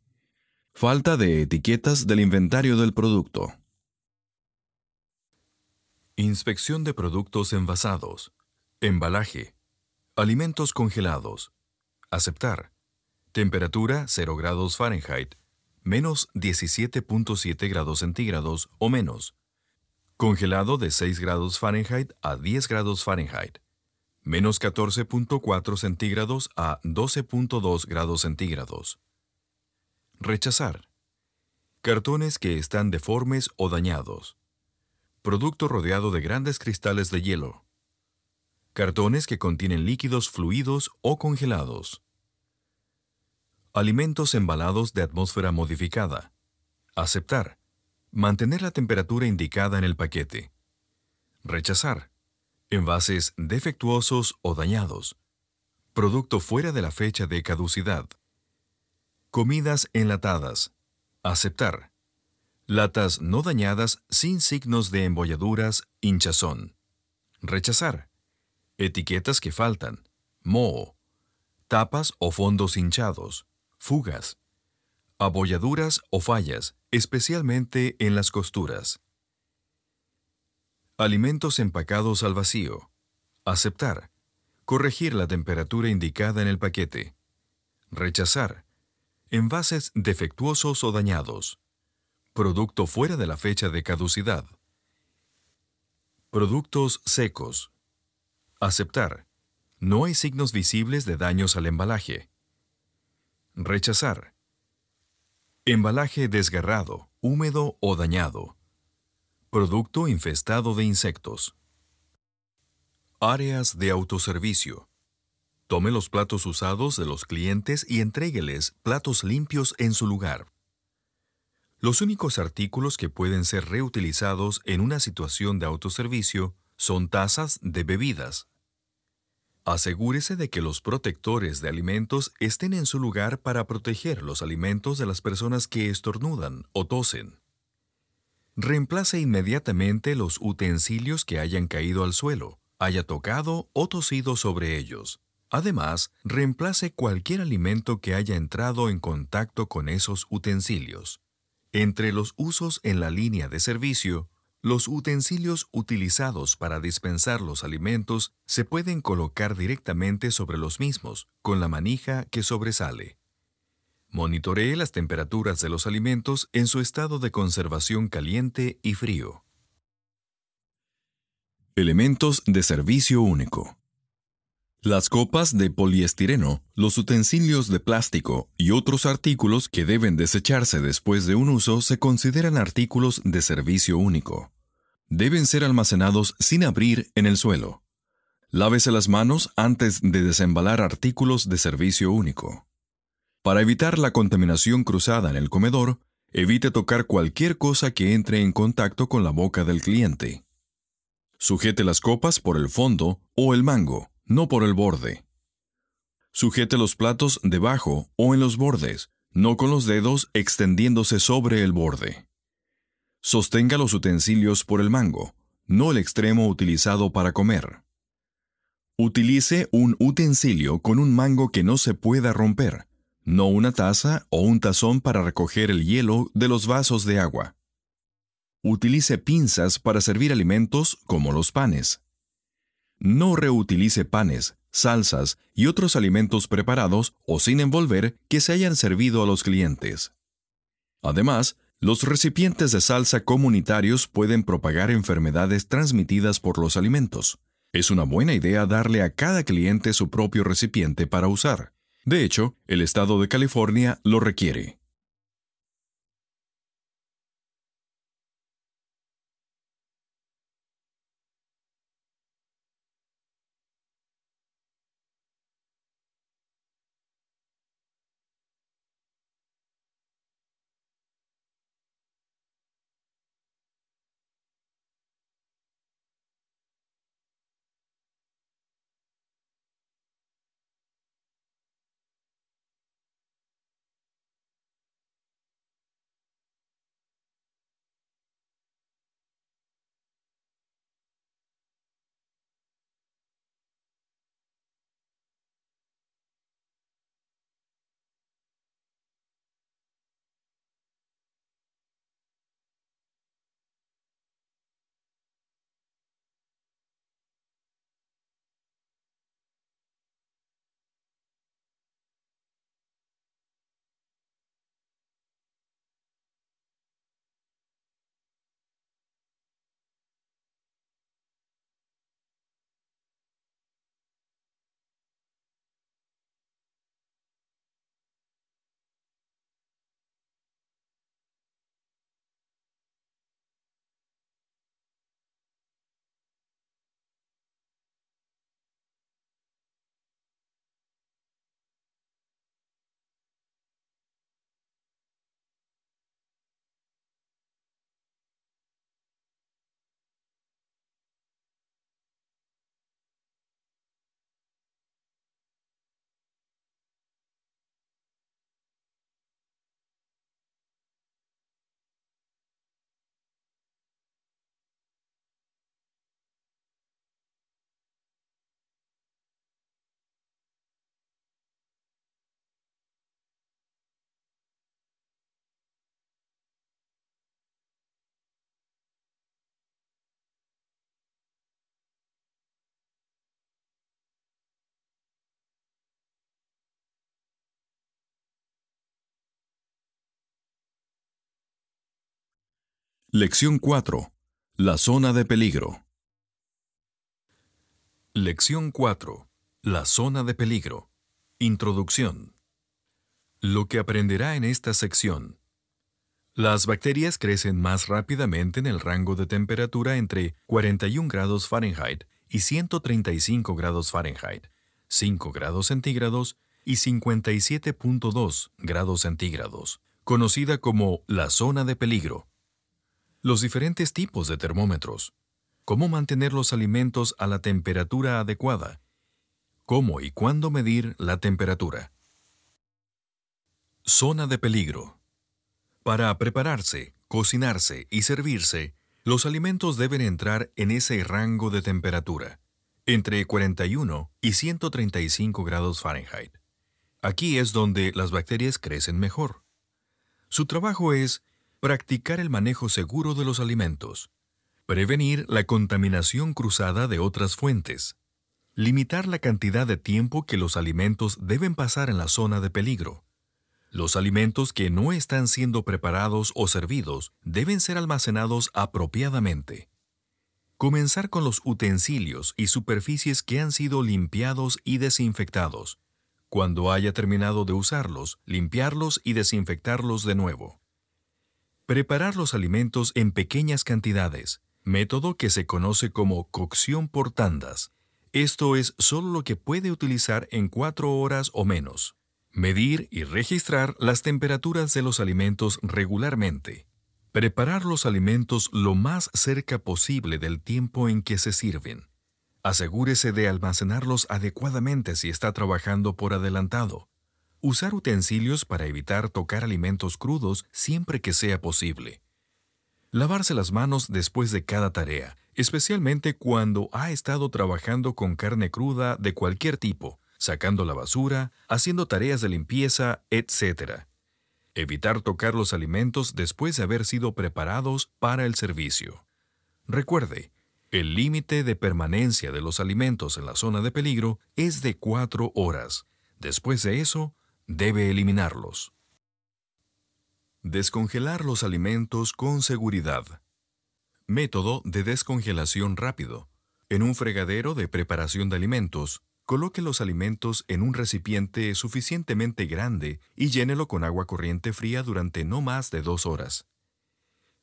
Falta de etiquetas del inventario del producto. Inspección de productos envasados, embalaje, alimentos congelados. Aceptar. Temperatura 0 grados Fahrenheit, menos 17.7 grados centígrados o menos. Congelado de 6 grados Fahrenheit a 10 grados Fahrenheit, menos 14.4 centígrados a 12.2 grados centígrados. Rechazar. Cartones que están deformes o dañados producto rodeado de grandes cristales de hielo. Cartones que contienen líquidos fluidos o congelados. Alimentos embalados de atmósfera modificada. Aceptar. Mantener la temperatura indicada en el paquete. Rechazar. Envases defectuosos o dañados. Producto fuera de la fecha de caducidad. Comidas enlatadas. Aceptar. Latas no dañadas sin signos de embolladuras, hinchazón. Rechazar. Etiquetas que faltan. Moho. Tapas o fondos hinchados. Fugas. Abolladuras o fallas, especialmente en las costuras. Alimentos empacados al vacío. Aceptar. Corregir la temperatura indicada en el paquete. Rechazar. Envases defectuosos o dañados producto fuera de la fecha de caducidad. Productos secos. Aceptar. No hay signos visibles de daños al embalaje. Rechazar. Embalaje desgarrado, húmedo o dañado. Producto infestado de insectos. Áreas de autoservicio. Tome los platos usados de los clientes y entrégueles platos limpios en su lugar. Los únicos artículos que pueden ser reutilizados en una situación de autoservicio son tazas de bebidas. Asegúrese de que los protectores de alimentos estén en su lugar para proteger los alimentos de las personas que estornudan o tosen. Reemplace inmediatamente los utensilios que hayan caído al suelo, haya tocado o tosido sobre ellos. Además, reemplace cualquier alimento que haya entrado en contacto con esos utensilios. Entre los usos en la línea de servicio, los utensilios utilizados para dispensar los alimentos se pueden colocar directamente sobre los mismos, con la manija que sobresale. Monitoree las temperaturas de los alimentos en su estado de conservación caliente y frío. Elementos de servicio único. Las copas de poliestireno, los utensilios de plástico y otros artículos que deben desecharse después de un uso se consideran artículos de servicio único. Deben ser almacenados sin abrir en el suelo. Lávese las manos antes de desembalar artículos de servicio único. Para evitar la contaminación cruzada en el comedor, evite tocar cualquier cosa que entre en contacto con la boca del cliente. Sujete las copas por el fondo o el mango no por el borde. Sujete los platos debajo o en los bordes, no con los dedos extendiéndose sobre el borde. Sostenga los utensilios por el mango, no el extremo utilizado para comer. Utilice un utensilio con un mango que no se pueda romper, no una taza o un tazón para recoger el hielo de los vasos de agua. Utilice pinzas para servir alimentos como los panes, no reutilice panes, salsas y otros alimentos preparados o sin envolver que se hayan servido a los clientes. Además, los recipientes de salsa comunitarios pueden propagar enfermedades transmitidas por los alimentos. Es una buena idea darle a cada cliente su propio recipiente para usar. De hecho, el estado de California lo requiere. Lección 4. La zona de peligro. Lección 4. La zona de peligro. Introducción. Lo que aprenderá en esta sección. Las bacterias crecen más rápidamente en el rango de temperatura entre 41 grados Fahrenheit y 135 grados Fahrenheit, 5 grados centígrados y 57.2 grados centígrados, conocida como la zona de peligro los diferentes tipos de termómetros, cómo mantener los alimentos a la temperatura adecuada, cómo y cuándo medir la temperatura. Zona de peligro. Para prepararse, cocinarse y servirse, los alimentos deben entrar en ese rango de temperatura, entre 41 y 135 grados Fahrenheit. Aquí es donde las bacterias crecen mejor. Su trabajo es practicar el manejo seguro de los alimentos, prevenir la contaminación cruzada de otras fuentes, limitar la cantidad de tiempo que los alimentos deben pasar en la zona de peligro. Los alimentos que no están siendo preparados o servidos deben ser almacenados apropiadamente. Comenzar con los utensilios y superficies que han sido limpiados y desinfectados. Cuando haya terminado de usarlos, limpiarlos y desinfectarlos de nuevo. Preparar los alimentos en pequeñas cantidades, método que se conoce como cocción por tandas. Esto es solo lo que puede utilizar en cuatro horas o menos. Medir y registrar las temperaturas de los alimentos regularmente. Preparar los alimentos lo más cerca posible del tiempo en que se sirven. Asegúrese de almacenarlos adecuadamente si está trabajando por adelantado. Usar utensilios para evitar tocar alimentos crudos siempre que sea posible. Lavarse las manos después de cada tarea, especialmente cuando ha estado trabajando con carne cruda de cualquier tipo, sacando la basura, haciendo tareas de limpieza, etc. Evitar tocar los alimentos después de haber sido preparados para el servicio. Recuerde, el límite de permanencia de los alimentos en la zona de peligro es de 4 horas. Después de eso, debe eliminarlos. Descongelar los alimentos con seguridad. Método de descongelación rápido. En un fregadero de preparación de alimentos, coloque los alimentos en un recipiente suficientemente grande y llénelo con agua corriente fría durante no más de dos horas.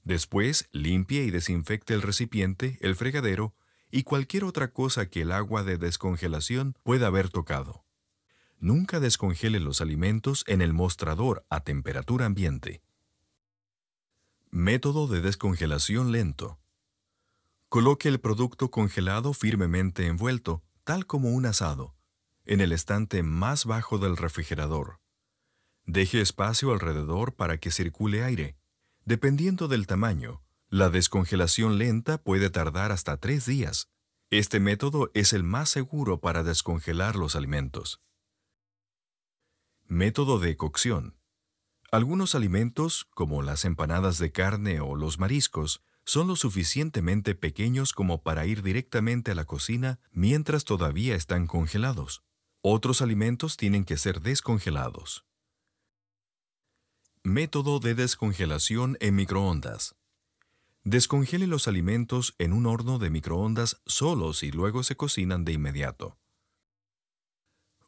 Después, limpie y desinfecte el recipiente, el fregadero y cualquier otra cosa que el agua de descongelación pueda haber tocado. Nunca descongele los alimentos en el mostrador a temperatura ambiente. Método de descongelación lento. Coloque el producto congelado firmemente envuelto, tal como un asado, en el estante más bajo del refrigerador. Deje espacio alrededor para que circule aire. Dependiendo del tamaño, la descongelación lenta puede tardar hasta tres días. Este método es el más seguro para descongelar los alimentos. Método de cocción. Algunos alimentos, como las empanadas de carne o los mariscos, son lo suficientemente pequeños como para ir directamente a la cocina mientras todavía están congelados. Otros alimentos tienen que ser descongelados. Método de descongelación en microondas. Descongele los alimentos en un horno de microondas solos y luego se cocinan de inmediato.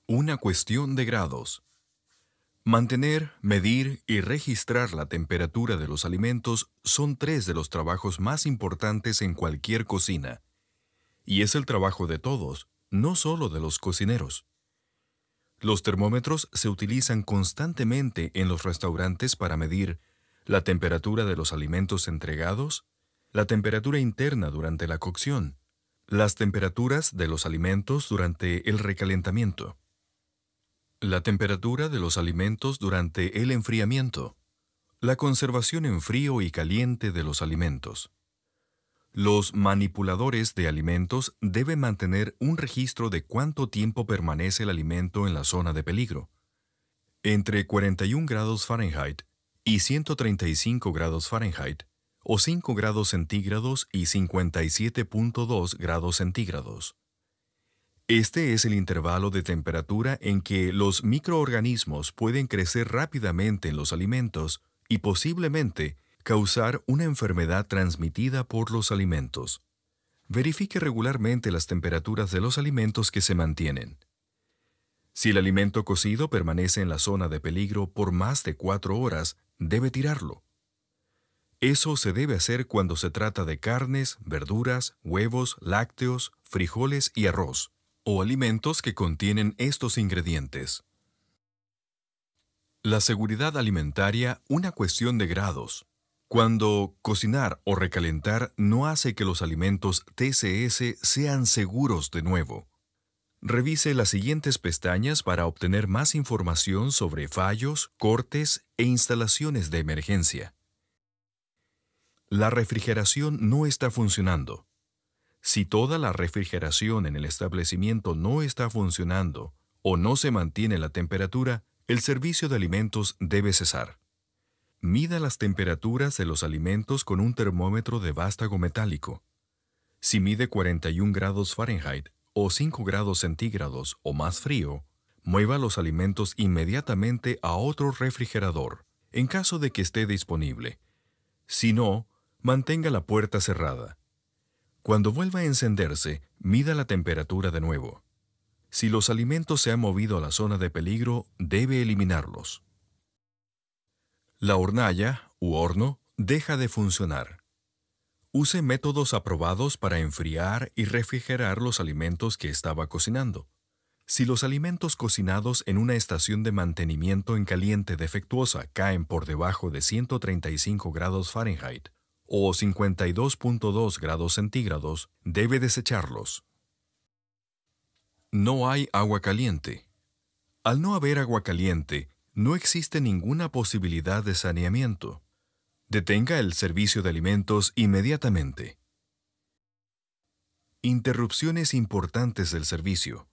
Una cuestión de grados. Mantener, medir y registrar la temperatura de los alimentos son tres de los trabajos más importantes en cualquier cocina. Y es el trabajo de todos, no solo de los cocineros. Los termómetros se utilizan constantemente en los restaurantes para medir la temperatura de los alimentos entregados, la temperatura interna durante la cocción, las temperaturas de los alimentos durante el recalentamiento la temperatura de los alimentos durante el enfriamiento, la conservación en frío y caliente de los alimentos. Los manipuladores de alimentos deben mantener un registro de cuánto tiempo permanece el alimento en la zona de peligro. Entre 41 grados Fahrenheit y 135 grados Fahrenheit, o 5 grados centígrados y 57.2 grados centígrados. Este es el intervalo de temperatura en que los microorganismos pueden crecer rápidamente en los alimentos y posiblemente causar una enfermedad transmitida por los alimentos. Verifique regularmente las temperaturas de los alimentos que se mantienen. Si el alimento cocido permanece en la zona de peligro por más de cuatro horas, debe tirarlo. Eso se debe hacer cuando se trata de carnes, verduras, huevos, lácteos, frijoles y arroz o alimentos que contienen estos ingredientes. La seguridad alimentaria, una cuestión de grados. Cuando cocinar o recalentar no hace que los alimentos TCS sean seguros de nuevo. Revise las siguientes pestañas para obtener más información sobre fallos, cortes e instalaciones de emergencia. La refrigeración no está funcionando. Si toda la refrigeración en el establecimiento no está funcionando o no se mantiene la temperatura, el servicio de alimentos debe cesar. Mida las temperaturas de los alimentos con un termómetro de vástago metálico. Si mide 41 grados Fahrenheit o 5 grados centígrados o más frío, mueva los alimentos inmediatamente a otro refrigerador, en caso de que esté disponible. Si no, mantenga la puerta cerrada. Cuando vuelva a encenderse, mida la temperatura de nuevo. Si los alimentos se han movido a la zona de peligro, debe eliminarlos. La hornalla u horno deja de funcionar. Use métodos aprobados para enfriar y refrigerar los alimentos que estaba cocinando. Si los alimentos cocinados en una estación de mantenimiento en caliente defectuosa caen por debajo de 135 grados Fahrenheit, o 52.2 grados centígrados, debe desecharlos. No hay agua caliente. Al no haber agua caliente, no existe ninguna posibilidad de saneamiento. Detenga el servicio de alimentos inmediatamente. Interrupciones importantes del servicio.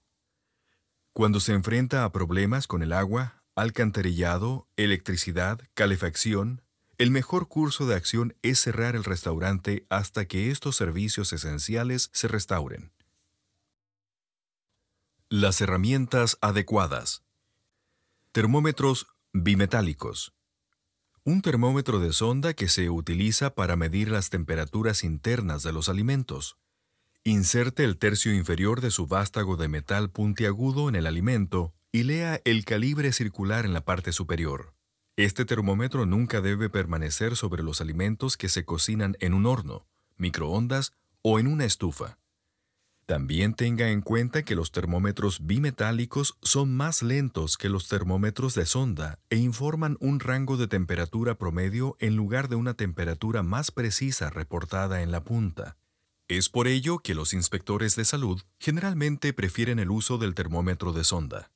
Cuando se enfrenta a problemas con el agua, alcantarillado, electricidad, calefacción, el mejor curso de acción es cerrar el restaurante hasta que estos servicios esenciales se restauren. Las herramientas adecuadas. Termómetros bimetálicos. Un termómetro de sonda que se utiliza para medir las temperaturas internas de los alimentos. Inserte el tercio inferior de su vástago de metal puntiagudo en el alimento y lea el calibre circular en la parte superior. Este termómetro nunca debe permanecer sobre los alimentos que se cocinan en un horno, microondas o en una estufa. También tenga en cuenta que los termómetros bimetálicos son más lentos que los termómetros de sonda e informan un rango de temperatura promedio en lugar de una temperatura más precisa reportada en la punta. Es por ello que los inspectores de salud generalmente prefieren el uso del termómetro de sonda.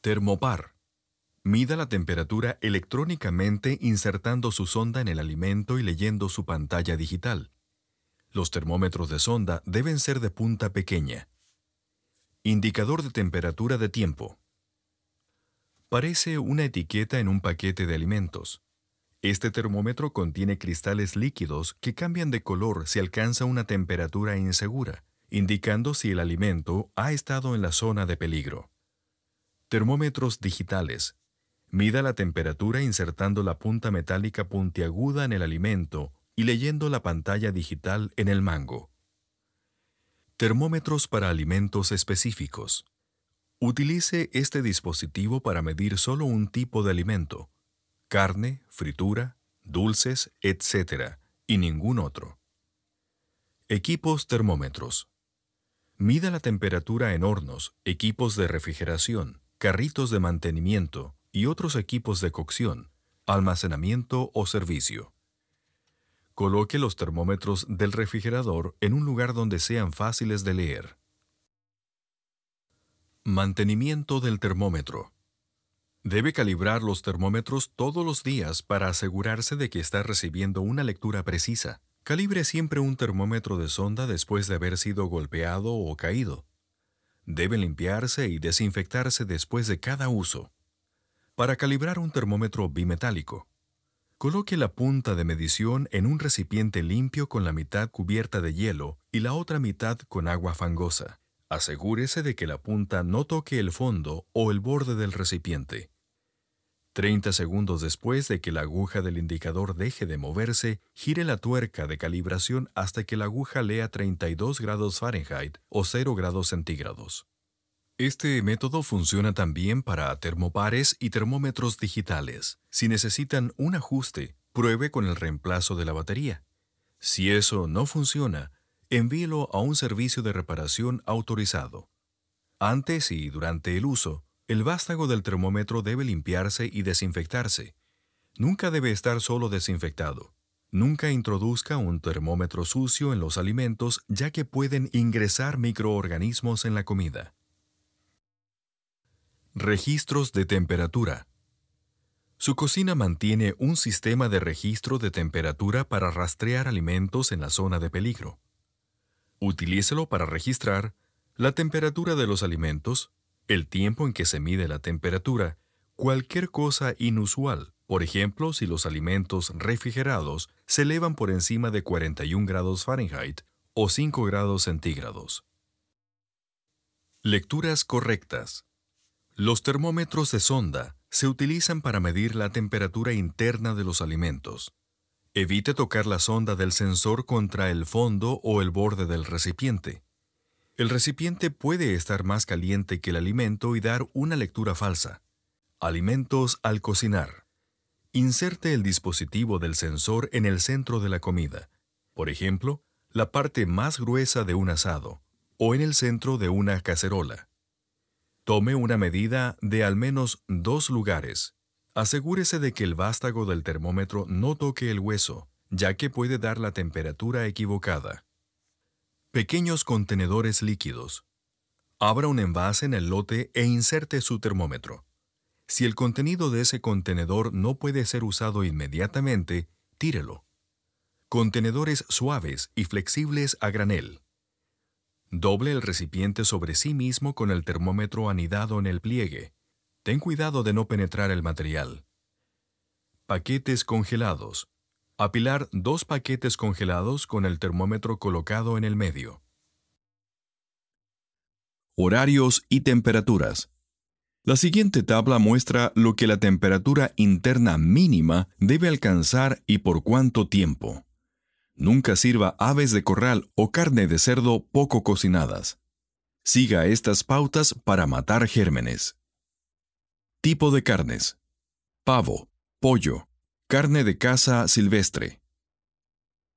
Termopar Mida la temperatura electrónicamente insertando su sonda en el alimento y leyendo su pantalla digital. Los termómetros de sonda deben ser de punta pequeña. Indicador de temperatura de tiempo. Parece una etiqueta en un paquete de alimentos. Este termómetro contiene cristales líquidos que cambian de color si alcanza una temperatura insegura, indicando si el alimento ha estado en la zona de peligro. Termómetros digitales Mida la temperatura insertando la punta metálica puntiaguda en el alimento y leyendo la pantalla digital en el mango. Termómetros para alimentos específicos. Utilice este dispositivo para medir solo un tipo de alimento, carne, fritura, dulces, etc., y ningún otro. Equipos termómetros. Mida la temperatura en hornos, equipos de refrigeración, carritos de mantenimiento, y otros equipos de cocción, almacenamiento o servicio. Coloque los termómetros del refrigerador en un lugar donde sean fáciles de leer. Mantenimiento del termómetro. Debe calibrar los termómetros todos los días para asegurarse de que está recibiendo una lectura precisa. Calibre siempre un termómetro de sonda después de haber sido golpeado o caído. Debe limpiarse y desinfectarse después de cada uso. Para calibrar un termómetro bimetálico, coloque la punta de medición en un recipiente limpio con la mitad cubierta de hielo y la otra mitad con agua fangosa. Asegúrese de que la punta no toque el fondo o el borde del recipiente. 30 segundos después de que la aguja del indicador deje de moverse, gire la tuerca de calibración hasta que la aguja lea 32 grados Fahrenheit o 0 grados centígrados. Este método funciona también para termopares y termómetros digitales. Si necesitan un ajuste, pruebe con el reemplazo de la batería. Si eso no funciona, envíelo a un servicio de reparación autorizado. Antes y durante el uso, el vástago del termómetro debe limpiarse y desinfectarse. Nunca debe estar solo desinfectado. Nunca introduzca un termómetro sucio en los alimentos ya que pueden ingresar microorganismos en la comida. Registros de temperatura. Su cocina mantiene un sistema de registro de temperatura para rastrear alimentos en la zona de peligro. Utilícelo para registrar la temperatura de los alimentos, el tiempo en que se mide la temperatura, cualquier cosa inusual, por ejemplo, si los alimentos refrigerados se elevan por encima de 41 grados Fahrenheit o 5 grados centígrados. Lecturas correctas. Los termómetros de sonda se utilizan para medir la temperatura interna de los alimentos. Evite tocar la sonda del sensor contra el fondo o el borde del recipiente. El recipiente puede estar más caliente que el alimento y dar una lectura falsa. Alimentos al cocinar. Inserte el dispositivo del sensor en el centro de la comida, por ejemplo, la parte más gruesa de un asado, o en el centro de una cacerola. Tome una medida de al menos dos lugares. Asegúrese de que el vástago del termómetro no toque el hueso, ya que puede dar la temperatura equivocada. Pequeños contenedores líquidos. Abra un envase en el lote e inserte su termómetro. Si el contenido de ese contenedor no puede ser usado inmediatamente, tírelo. Contenedores suaves y flexibles a granel. Doble el recipiente sobre sí mismo con el termómetro anidado en el pliegue. Ten cuidado de no penetrar el material. Paquetes congelados. Apilar dos paquetes congelados con el termómetro colocado en el medio. Horarios y temperaturas. La siguiente tabla muestra lo que la temperatura interna mínima debe alcanzar y por cuánto tiempo. Nunca sirva aves de corral o carne de cerdo poco cocinadas. Siga estas pautas para matar gérmenes. Tipo de carnes. Pavo, pollo, carne de caza silvestre.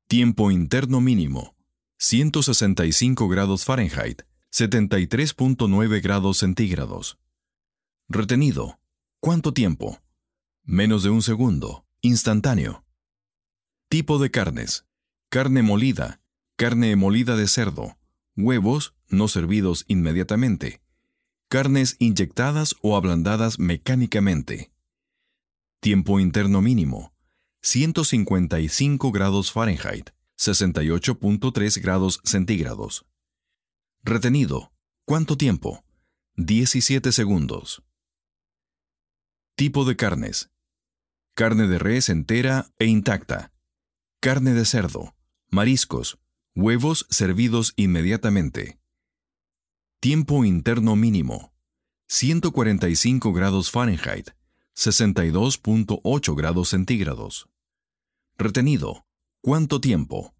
Tiempo interno mínimo. 165 grados Fahrenheit, 73.9 grados centígrados. Retenido. ¿Cuánto tiempo? Menos de un segundo. Instantáneo. Tipo de carnes carne molida, carne molida de cerdo, huevos no servidos inmediatamente, carnes inyectadas o ablandadas mecánicamente. Tiempo interno mínimo, 155 grados Fahrenheit, 68.3 grados centígrados. Retenido, ¿cuánto tiempo? 17 segundos. Tipo de carnes. Carne de res entera e intacta. Carne de cerdo mariscos, huevos servidos inmediatamente. Tiempo interno mínimo, 145 grados Fahrenheit, 62.8 grados centígrados. Retenido, ¿cuánto tiempo?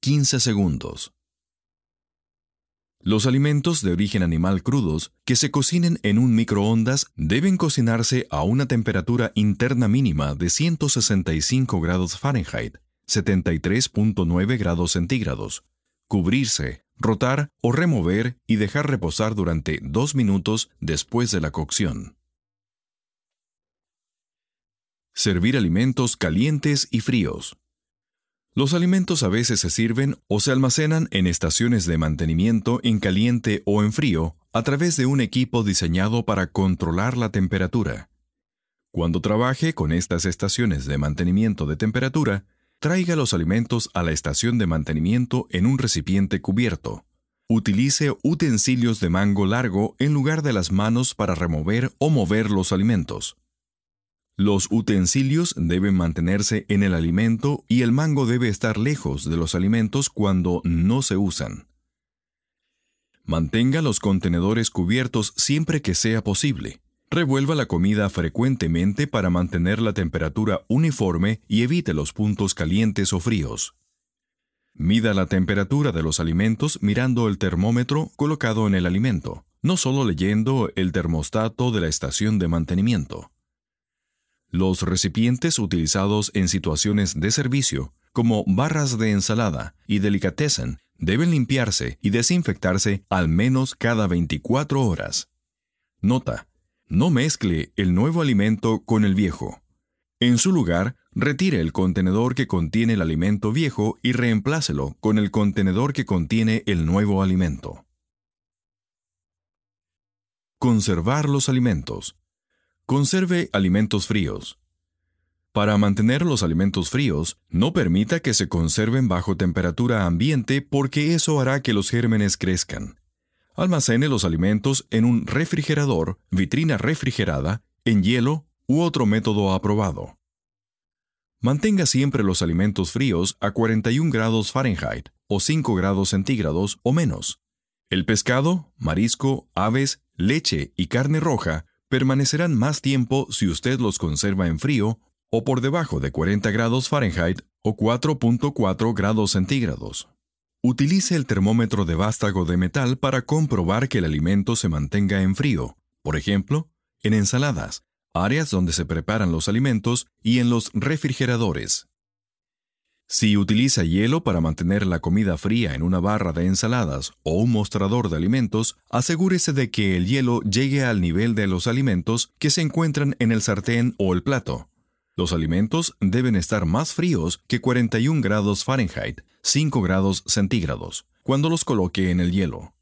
15 segundos. Los alimentos de origen animal crudos que se cocinen en un microondas deben cocinarse a una temperatura interna mínima de 165 grados Fahrenheit, 73.9 grados centígrados, cubrirse, rotar o remover y dejar reposar durante dos minutos después de la cocción. Servir alimentos calientes y fríos. Los alimentos a veces se sirven o se almacenan en estaciones de mantenimiento en caliente o en frío a través de un equipo diseñado para controlar la temperatura. Cuando trabaje con estas estaciones de mantenimiento de temperatura, Traiga los alimentos a la estación de mantenimiento en un recipiente cubierto. Utilice utensilios de mango largo en lugar de las manos para remover o mover los alimentos. Los utensilios deben mantenerse en el alimento y el mango debe estar lejos de los alimentos cuando no se usan. Mantenga los contenedores cubiertos siempre que sea posible. Revuelva la comida frecuentemente para mantener la temperatura uniforme y evite los puntos calientes o fríos. Mida la temperatura de los alimentos mirando el termómetro colocado en el alimento, no solo leyendo el termostato de la estación de mantenimiento. Los recipientes utilizados en situaciones de servicio, como barras de ensalada y delicatessen, deben limpiarse y desinfectarse al menos cada 24 horas. Nota, no mezcle el nuevo alimento con el viejo. En su lugar, retire el contenedor que contiene el alimento viejo y reemplácelo con el contenedor que contiene el nuevo alimento. Conservar los alimentos. Conserve alimentos fríos. Para mantener los alimentos fríos, no permita que se conserven bajo temperatura ambiente porque eso hará que los gérmenes crezcan. Almacene los alimentos en un refrigerador, vitrina refrigerada, en hielo u otro método aprobado. Mantenga siempre los alimentos fríos a 41 grados Fahrenheit o 5 grados centígrados o menos. El pescado, marisco, aves, leche y carne roja permanecerán más tiempo si usted los conserva en frío o por debajo de 40 grados Fahrenheit o 4.4 grados centígrados. Utilice el termómetro de vástago de metal para comprobar que el alimento se mantenga en frío, por ejemplo, en ensaladas, áreas donde se preparan los alimentos y en los refrigeradores. Si utiliza hielo para mantener la comida fría en una barra de ensaladas o un mostrador de alimentos, asegúrese de que el hielo llegue al nivel de los alimentos que se encuentran en el sartén o el plato. Los alimentos deben estar más fríos que 41 grados Fahrenheit, 5 grados centígrados, cuando los coloque en el hielo.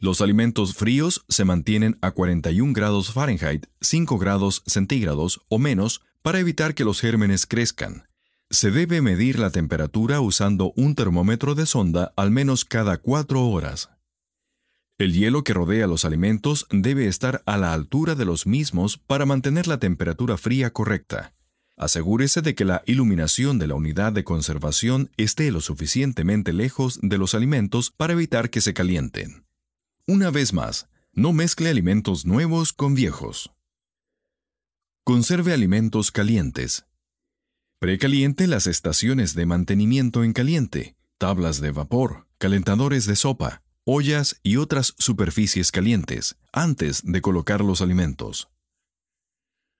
Los alimentos fríos se mantienen a 41 grados Fahrenheit, 5 grados centígrados o menos para evitar que los gérmenes crezcan. Se debe medir la temperatura usando un termómetro de sonda al menos cada 4 horas. El hielo que rodea los alimentos debe estar a la altura de los mismos para mantener la temperatura fría correcta. Asegúrese de que la iluminación de la unidad de conservación esté lo suficientemente lejos de los alimentos para evitar que se calienten. Una vez más, no mezcle alimentos nuevos con viejos. Conserve alimentos calientes. Precaliente las estaciones de mantenimiento en caliente, tablas de vapor, calentadores de sopa, ollas y otras superficies calientes antes de colocar los alimentos.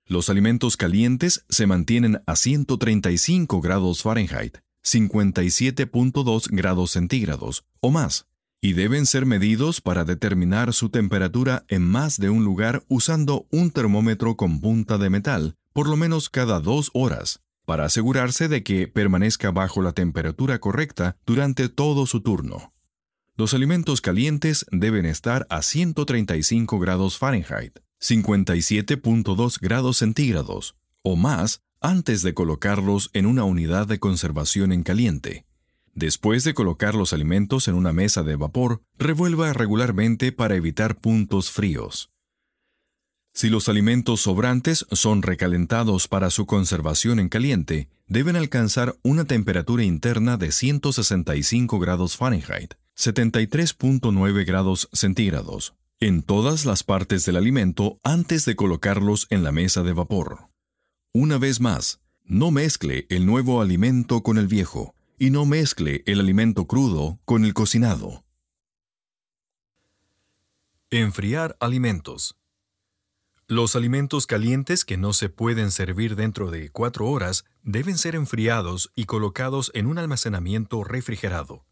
Los alimentos calientes se mantienen a 135 grados Fahrenheit, 57.2 grados centígrados o más, y deben ser medidos para determinar su temperatura en más de un lugar usando un termómetro con punta de metal, por lo menos cada dos horas, para asegurarse de que permanezca bajo la temperatura correcta durante todo su turno. Los alimentos calientes deben estar a 135 grados Fahrenheit, 57.2 grados centígrados o más antes de colocarlos en una unidad de conservación en caliente. Después de colocar los alimentos en una mesa de vapor, revuelva regularmente para evitar puntos fríos. Si los alimentos sobrantes son recalentados para su conservación en caliente, deben alcanzar una temperatura interna de 165 grados Fahrenheit, 73.9 grados centígrados en todas las partes del alimento antes de colocarlos en la mesa de vapor. Una vez más, no mezcle el nuevo alimento con el viejo y no mezcle el alimento crudo con el cocinado. Enfriar alimentos. Los alimentos calientes que no se pueden servir dentro de cuatro horas deben ser enfriados y colocados en un almacenamiento refrigerado.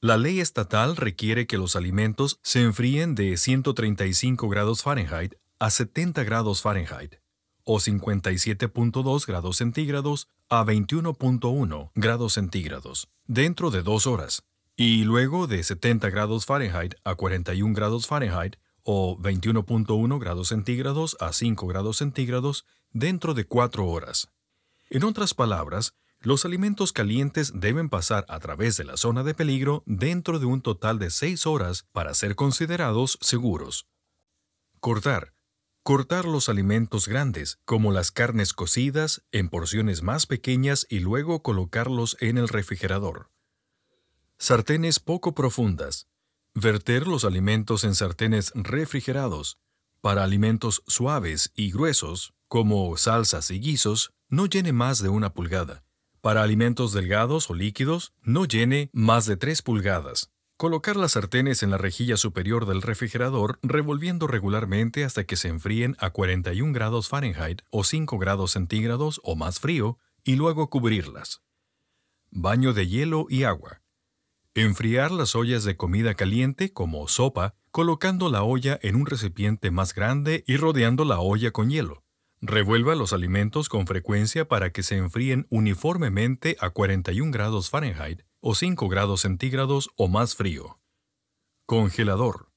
La ley estatal requiere que los alimentos se enfríen de 135 grados Fahrenheit a 70 grados Fahrenheit o 57.2 grados centígrados a 21.1 grados centígrados dentro de dos horas y luego de 70 grados Fahrenheit a 41 grados Fahrenheit o 21.1 grados centígrados a 5 grados centígrados dentro de cuatro horas. En otras palabras, los alimentos calientes deben pasar a través de la zona de peligro dentro de un total de 6 horas para ser considerados seguros. Cortar. Cortar los alimentos grandes, como las carnes cocidas, en porciones más pequeñas y luego colocarlos en el refrigerador. Sartenes poco profundas. Verter los alimentos en sartenes refrigerados. Para alimentos suaves y gruesos, como salsas y guisos, no llene más de una pulgada. Para alimentos delgados o líquidos, no llene más de 3 pulgadas. Colocar las sartenes en la rejilla superior del refrigerador revolviendo regularmente hasta que se enfríen a 41 grados Fahrenheit o 5 grados centígrados o más frío y luego cubrirlas. Baño de hielo y agua. Enfriar las ollas de comida caliente como sopa colocando la olla en un recipiente más grande y rodeando la olla con hielo. Revuelva los alimentos con frecuencia para que se enfríen uniformemente a 41 grados Fahrenheit o 5 grados centígrados o más frío. Congelador.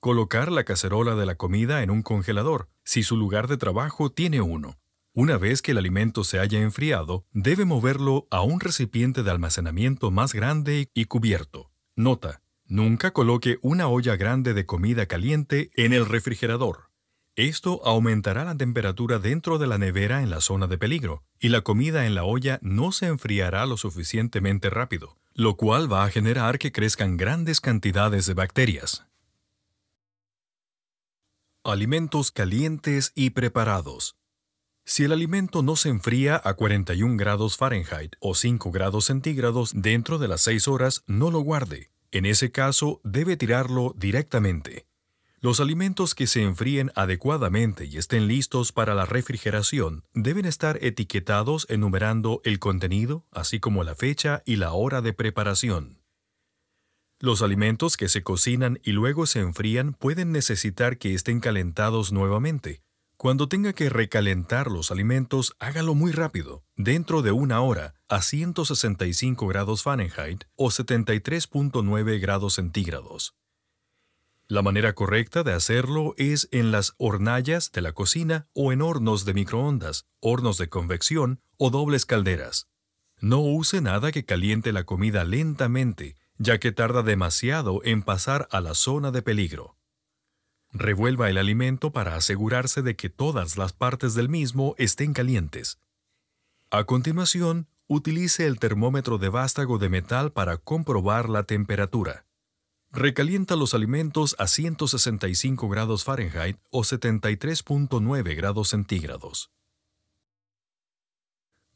Colocar la cacerola de la comida en un congelador, si su lugar de trabajo tiene uno. Una vez que el alimento se haya enfriado, debe moverlo a un recipiente de almacenamiento más grande y cubierto. Nota, nunca coloque una olla grande de comida caliente en el refrigerador. Esto aumentará la temperatura dentro de la nevera en la zona de peligro, y la comida en la olla no se enfriará lo suficientemente rápido, lo cual va a generar que crezcan grandes cantidades de bacterias. Alimentos calientes y preparados. Si el alimento no se enfría a 41 grados Fahrenheit o 5 grados centígrados dentro de las 6 horas, no lo guarde. En ese caso, debe tirarlo directamente. Los alimentos que se enfríen adecuadamente y estén listos para la refrigeración deben estar etiquetados enumerando el contenido, así como la fecha y la hora de preparación. Los alimentos que se cocinan y luego se enfrían pueden necesitar que estén calentados nuevamente. Cuando tenga que recalentar los alimentos, hágalo muy rápido, dentro de una hora, a 165 grados Fahrenheit o 73.9 grados centígrados. La manera correcta de hacerlo es en las hornallas de la cocina o en hornos de microondas, hornos de convección o dobles calderas. No use nada que caliente la comida lentamente, ya que tarda demasiado en pasar a la zona de peligro. Revuelva el alimento para asegurarse de que todas las partes del mismo estén calientes. A continuación, utilice el termómetro de vástago de metal para comprobar la temperatura. Recalienta los alimentos a 165 grados Fahrenheit o 73.9 grados centígrados.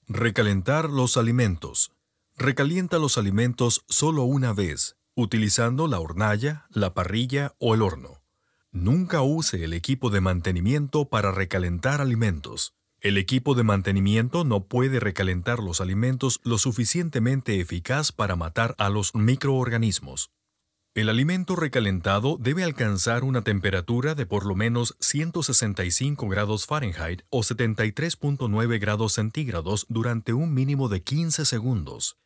Recalentar los alimentos. Recalienta los alimentos solo una vez, utilizando la hornalla, la parrilla o el horno. Nunca use el equipo de mantenimiento para recalentar alimentos. El equipo de mantenimiento no puede recalentar los alimentos lo suficientemente eficaz para matar a los microorganismos. El alimento recalentado debe alcanzar una temperatura de por lo menos 165 grados Fahrenheit o 73.9 grados centígrados durante un mínimo de 15 segundos.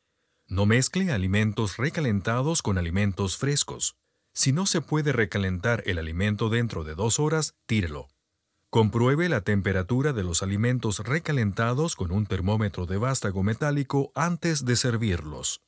No mezcle alimentos recalentados con alimentos frescos. Si no se puede recalentar el alimento dentro de dos horas, tírelo. Compruebe la temperatura de los alimentos recalentados con un termómetro de vástago metálico antes de servirlos.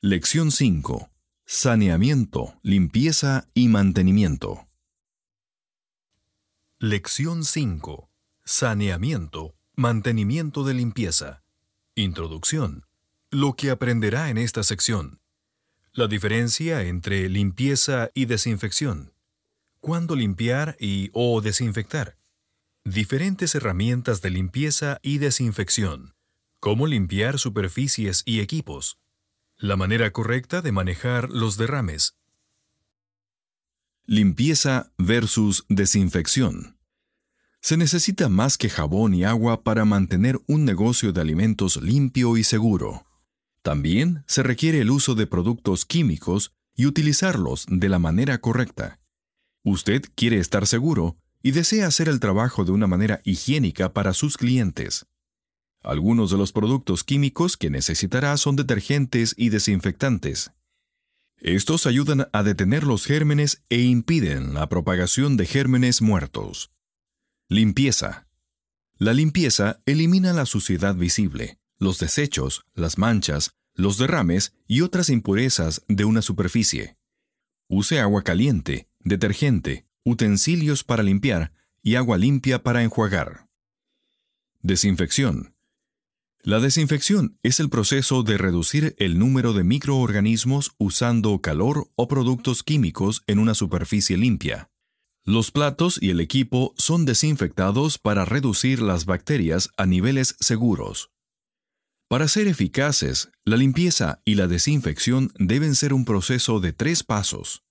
Lección 5. Saneamiento, limpieza y mantenimiento. Lección 5. Saneamiento, mantenimiento de limpieza. Introducción. Lo que aprenderá en esta sección. La diferencia entre limpieza y desinfección. Cuándo limpiar y o desinfectar. Diferentes herramientas de limpieza y desinfección. Cómo limpiar superficies y equipos la manera correcta de manejar los derrames. Limpieza versus desinfección. Se necesita más que jabón y agua para mantener un negocio de alimentos limpio y seguro. También se requiere el uso de productos químicos y utilizarlos de la manera correcta. Usted quiere estar seguro y desea hacer el trabajo de una manera higiénica para sus clientes. Algunos de los productos químicos que necesitará son detergentes y desinfectantes. Estos ayudan a detener los gérmenes e impiden la propagación de gérmenes muertos. Limpieza. La limpieza elimina la suciedad visible, los desechos, las manchas, los derrames y otras impurezas de una superficie. Use agua caliente, detergente, utensilios para limpiar y agua limpia para enjuagar. Desinfección. La desinfección es el proceso de reducir el número de microorganismos usando calor o productos químicos en una superficie limpia. Los platos y el equipo son desinfectados para reducir las bacterias a niveles seguros. Para ser eficaces, la limpieza y la desinfección deben ser un proceso de tres pasos.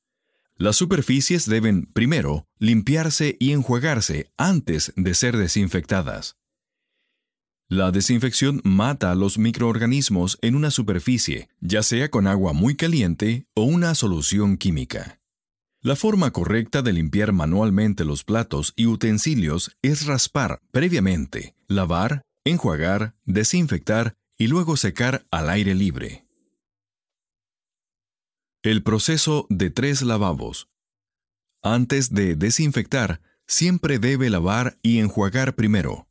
Las superficies deben, primero, limpiarse y enjuagarse antes de ser desinfectadas. La desinfección mata a los microorganismos en una superficie, ya sea con agua muy caliente o una solución química. La forma correcta de limpiar manualmente los platos y utensilios es raspar previamente, lavar, enjuagar, desinfectar y luego secar al aire libre. El proceso de tres lavabos. Antes de desinfectar, siempre debe lavar y enjuagar primero.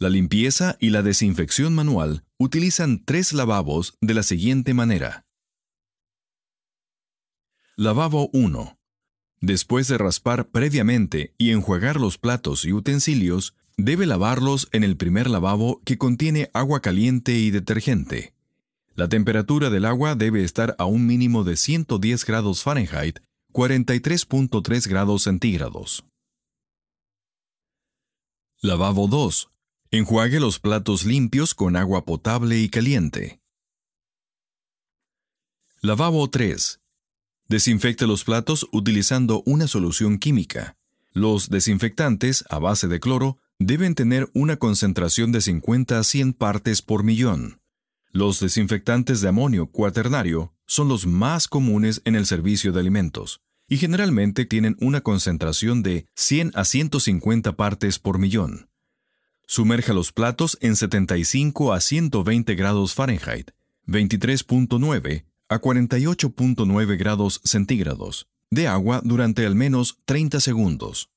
La limpieza y la desinfección manual utilizan tres lavabos de la siguiente manera. Lavabo 1. Después de raspar previamente y enjuagar los platos y utensilios, debe lavarlos en el primer lavabo que contiene agua caliente y detergente. La temperatura del agua debe estar a un mínimo de 110 grados Fahrenheit, 43.3 grados centígrados. Lavabo 2. Enjuague los platos limpios con agua potable y caliente. Lavabo 3. Desinfecte los platos utilizando una solución química. Los desinfectantes a base de cloro deben tener una concentración de 50 a 100 partes por millón. Los desinfectantes de amonio cuaternario son los más comunes en el servicio de alimentos y generalmente tienen una concentración de 100 a 150 partes por millón. Sumerja los platos en 75 a 120 grados Fahrenheit, 23.9 a 48.9 grados centígrados de agua durante al menos 30 segundos.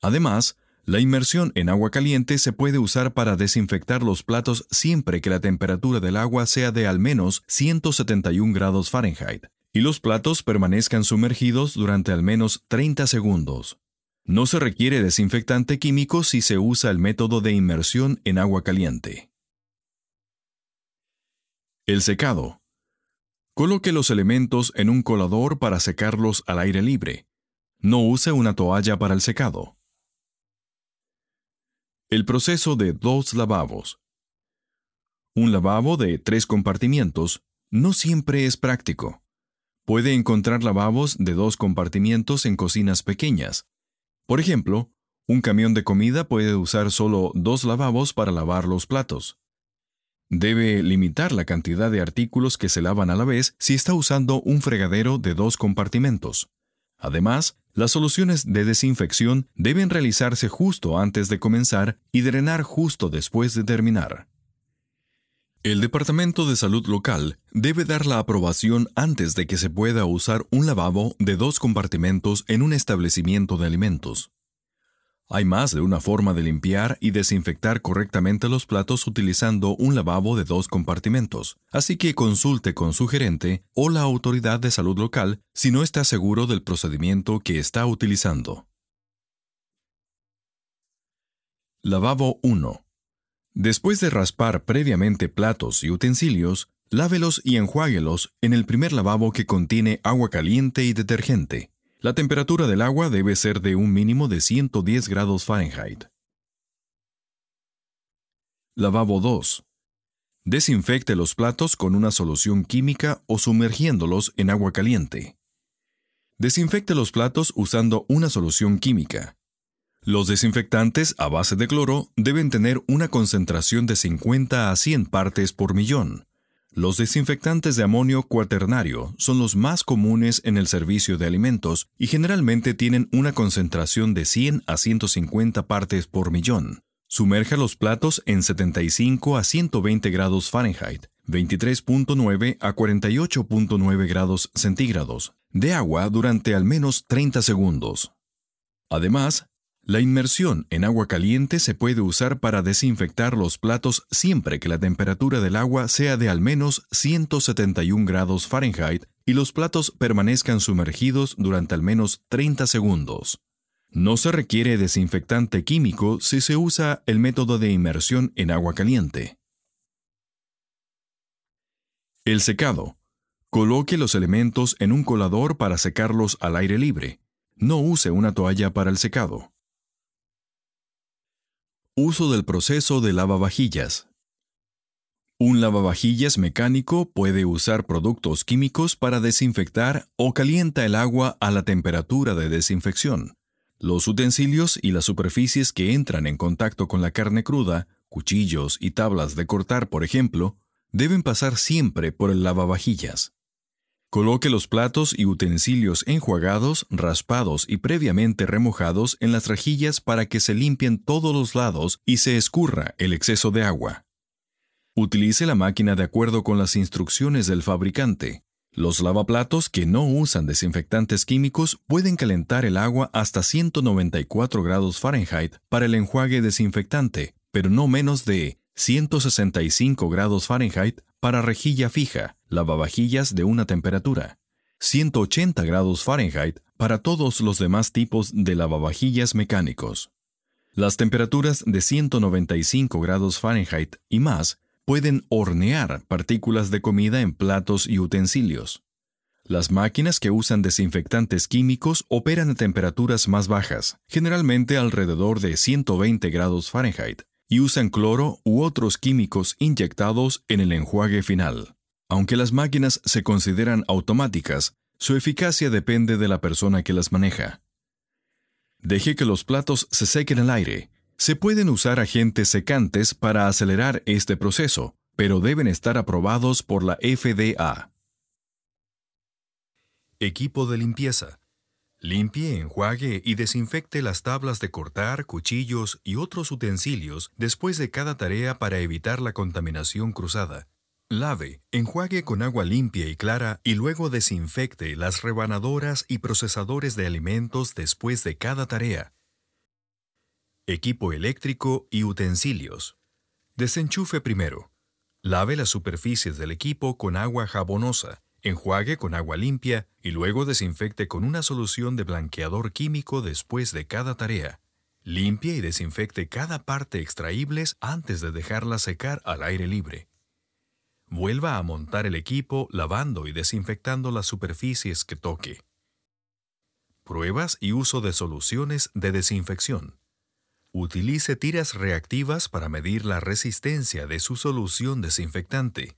Además, la inmersión en agua caliente se puede usar para desinfectar los platos siempre que la temperatura del agua sea de al menos 171 grados Fahrenheit y los platos permanezcan sumergidos durante al menos 30 segundos. No se requiere desinfectante químico si se usa el método de inmersión en agua caliente. El secado. Coloque los elementos en un colador para secarlos al aire libre. No use una toalla para el secado. El proceso de dos lavabos. Un lavabo de tres compartimientos no siempre es práctico. Puede encontrar lavabos de dos compartimientos en cocinas pequeñas, por ejemplo, un camión de comida puede usar solo dos lavabos para lavar los platos. Debe limitar la cantidad de artículos que se lavan a la vez si está usando un fregadero de dos compartimentos. Además, las soluciones de desinfección deben realizarse justo antes de comenzar y drenar justo después de terminar. El Departamento de Salud local debe dar la aprobación antes de que se pueda usar un lavabo de dos compartimentos en un establecimiento de alimentos. Hay más de una forma de limpiar y desinfectar correctamente los platos utilizando un lavabo de dos compartimentos, así que consulte con su gerente o la autoridad de salud local si no está seguro del procedimiento que está utilizando. Lavabo 1. Después de raspar previamente platos y utensilios, lávelos y enjuáguelos en el primer lavabo que contiene agua caliente y detergente. La temperatura del agua debe ser de un mínimo de 110 grados Fahrenheit. Lavabo 2. Desinfecte los platos con una solución química o sumergiéndolos en agua caliente. Desinfecte los platos usando una solución química. Los desinfectantes a base de cloro deben tener una concentración de 50 a 100 partes por millón. Los desinfectantes de amonio cuaternario son los más comunes en el servicio de alimentos y generalmente tienen una concentración de 100 a 150 partes por millón. Sumerja los platos en 75 a 120 grados Fahrenheit, 23.9 a 48.9 grados centígrados, de agua durante al menos 30 segundos. Además, la inmersión en agua caliente se puede usar para desinfectar los platos siempre que la temperatura del agua sea de al menos 171 grados Fahrenheit y los platos permanezcan sumergidos durante al menos 30 segundos. No se requiere desinfectante químico si se usa el método de inmersión en agua caliente. El secado. Coloque los elementos en un colador para secarlos al aire libre. No use una toalla para el secado. Uso del proceso de lavavajillas. Un lavavajillas mecánico puede usar productos químicos para desinfectar o calienta el agua a la temperatura de desinfección. Los utensilios y las superficies que entran en contacto con la carne cruda, cuchillos y tablas de cortar, por ejemplo, deben pasar siempre por el lavavajillas. Coloque los platos y utensilios enjuagados, raspados y previamente remojados en las rejillas para que se limpien todos los lados y se escurra el exceso de agua. Utilice la máquina de acuerdo con las instrucciones del fabricante. Los lavaplatos que no usan desinfectantes químicos pueden calentar el agua hasta 194 grados Fahrenheit para el enjuague desinfectante, pero no menos de 165 grados Fahrenheit para rejilla fija, lavavajillas de una temperatura, 180 grados Fahrenheit para todos los demás tipos de lavavajillas mecánicos. Las temperaturas de 195 grados Fahrenheit y más pueden hornear partículas de comida en platos y utensilios. Las máquinas que usan desinfectantes químicos operan a temperaturas más bajas, generalmente alrededor de 120 grados Fahrenheit, y usan cloro u otros químicos inyectados en el enjuague final. Aunque las máquinas se consideran automáticas, su eficacia depende de la persona que las maneja. Deje que los platos se sequen al aire. Se pueden usar agentes secantes para acelerar este proceso, pero deben estar aprobados por la FDA. Equipo de limpieza. Limpie, enjuague y desinfecte las tablas de cortar, cuchillos y otros utensilios después de cada tarea para evitar la contaminación cruzada. Lave, enjuague con agua limpia y clara y luego desinfecte las rebanadoras y procesadores de alimentos después de cada tarea. Equipo eléctrico y utensilios. Desenchufe primero. Lave las superficies del equipo con agua jabonosa Enjuague con agua limpia y luego desinfecte con una solución de blanqueador químico después de cada tarea. Limpie y desinfecte cada parte extraíbles antes de dejarla secar al aire libre. Vuelva a montar el equipo lavando y desinfectando las superficies que toque. Pruebas y uso de soluciones de desinfección. Utilice tiras reactivas para medir la resistencia de su solución desinfectante.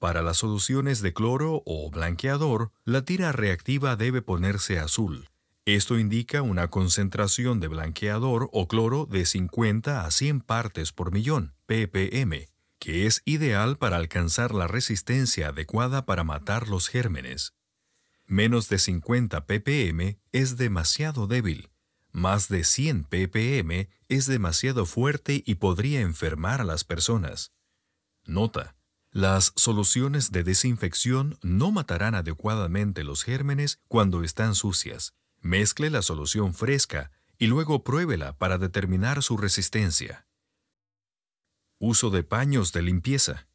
Para las soluciones de cloro o blanqueador, la tira reactiva debe ponerse azul. Esto indica una concentración de blanqueador o cloro de 50 a 100 partes por millón, ppm, que es ideal para alcanzar la resistencia adecuada para matar los gérmenes. Menos de 50 ppm es demasiado débil. Más de 100 ppm es demasiado fuerte y podría enfermar a las personas. Nota las soluciones de desinfección no matarán adecuadamente los gérmenes cuando están sucias. Mezcle la solución fresca y luego pruébela para determinar su resistencia. Uso de paños de limpieza.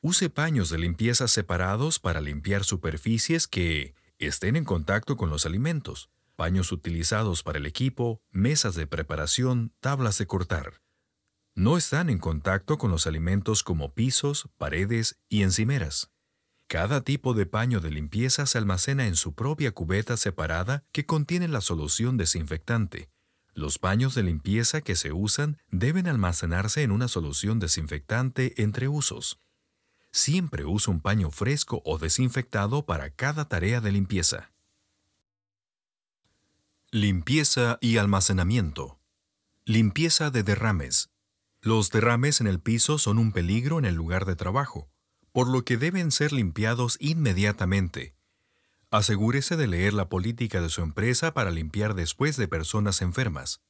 Use paños de limpieza separados para limpiar superficies que estén en contacto con los alimentos, paños utilizados para el equipo, mesas de preparación, tablas de cortar. No están en contacto con los alimentos como pisos, paredes y encimeras. Cada tipo de paño de limpieza se almacena en su propia cubeta separada que contiene la solución desinfectante. Los paños de limpieza que se usan deben almacenarse en una solución desinfectante entre usos. Siempre usa un paño fresco o desinfectado para cada tarea de limpieza. Limpieza y almacenamiento. Limpieza de derrames. Los derrames en el piso son un peligro en el lugar de trabajo, por lo que deben ser limpiados inmediatamente. Asegúrese de leer la política de su empresa para limpiar después de personas enfermas.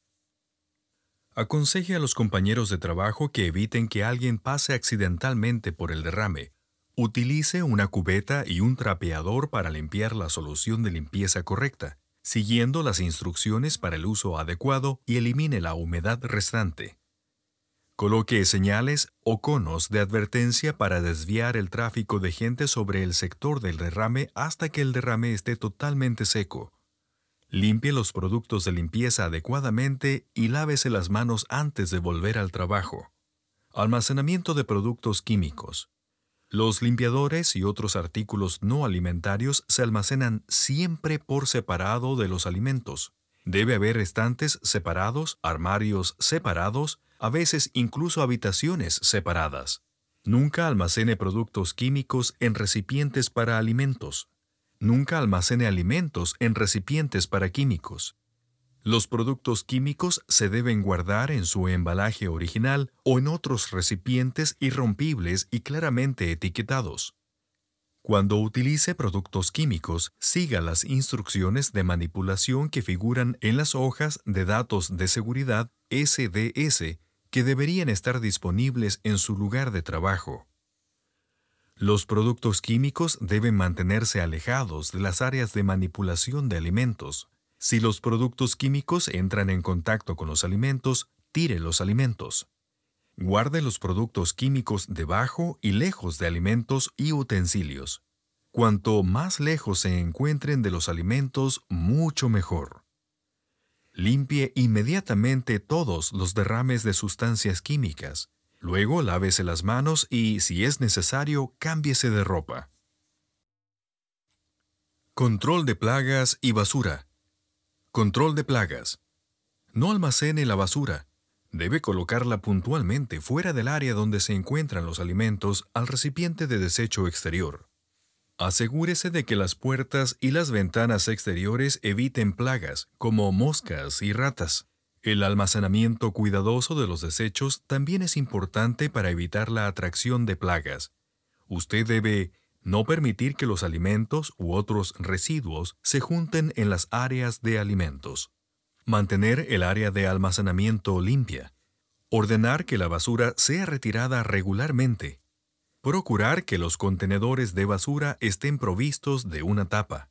Aconseje a los compañeros de trabajo que eviten que alguien pase accidentalmente por el derrame. Utilice una cubeta y un trapeador para limpiar la solución de limpieza correcta, siguiendo las instrucciones para el uso adecuado y elimine la humedad restante. Coloque señales o conos de advertencia para desviar el tráfico de gente sobre el sector del derrame hasta que el derrame esté totalmente seco. Limpie los productos de limpieza adecuadamente y lávese las manos antes de volver al trabajo. Almacenamiento de productos químicos. Los limpiadores y otros artículos no alimentarios se almacenan siempre por separado de los alimentos. Debe haber estantes separados, armarios separados, a veces incluso habitaciones separadas. Nunca almacene productos químicos en recipientes para alimentos. Nunca almacene alimentos en recipientes para químicos. Los productos químicos se deben guardar en su embalaje original o en otros recipientes irrompibles y claramente etiquetados. Cuando utilice productos químicos, siga las instrucciones de manipulación que figuran en las hojas de datos de seguridad SDS que deberían estar disponibles en su lugar de trabajo. Los productos químicos deben mantenerse alejados de las áreas de manipulación de alimentos. Si los productos químicos entran en contacto con los alimentos, tire los alimentos. Guarde los productos químicos debajo y lejos de alimentos y utensilios. Cuanto más lejos se encuentren de los alimentos, mucho mejor. Limpie inmediatamente todos los derrames de sustancias químicas. Luego lávese las manos y, si es necesario, cámbiese de ropa. Control de plagas y basura. Control de plagas. No almacene la basura. Debe colocarla puntualmente fuera del área donde se encuentran los alimentos al recipiente de desecho exterior. Asegúrese de que las puertas y las ventanas exteriores eviten plagas como moscas y ratas. El almacenamiento cuidadoso de los desechos también es importante para evitar la atracción de plagas. Usted debe no permitir que los alimentos u otros residuos se junten en las áreas de alimentos. Mantener el área de almacenamiento limpia. Ordenar que la basura sea retirada regularmente Procurar que los contenedores de basura estén provistos de una tapa.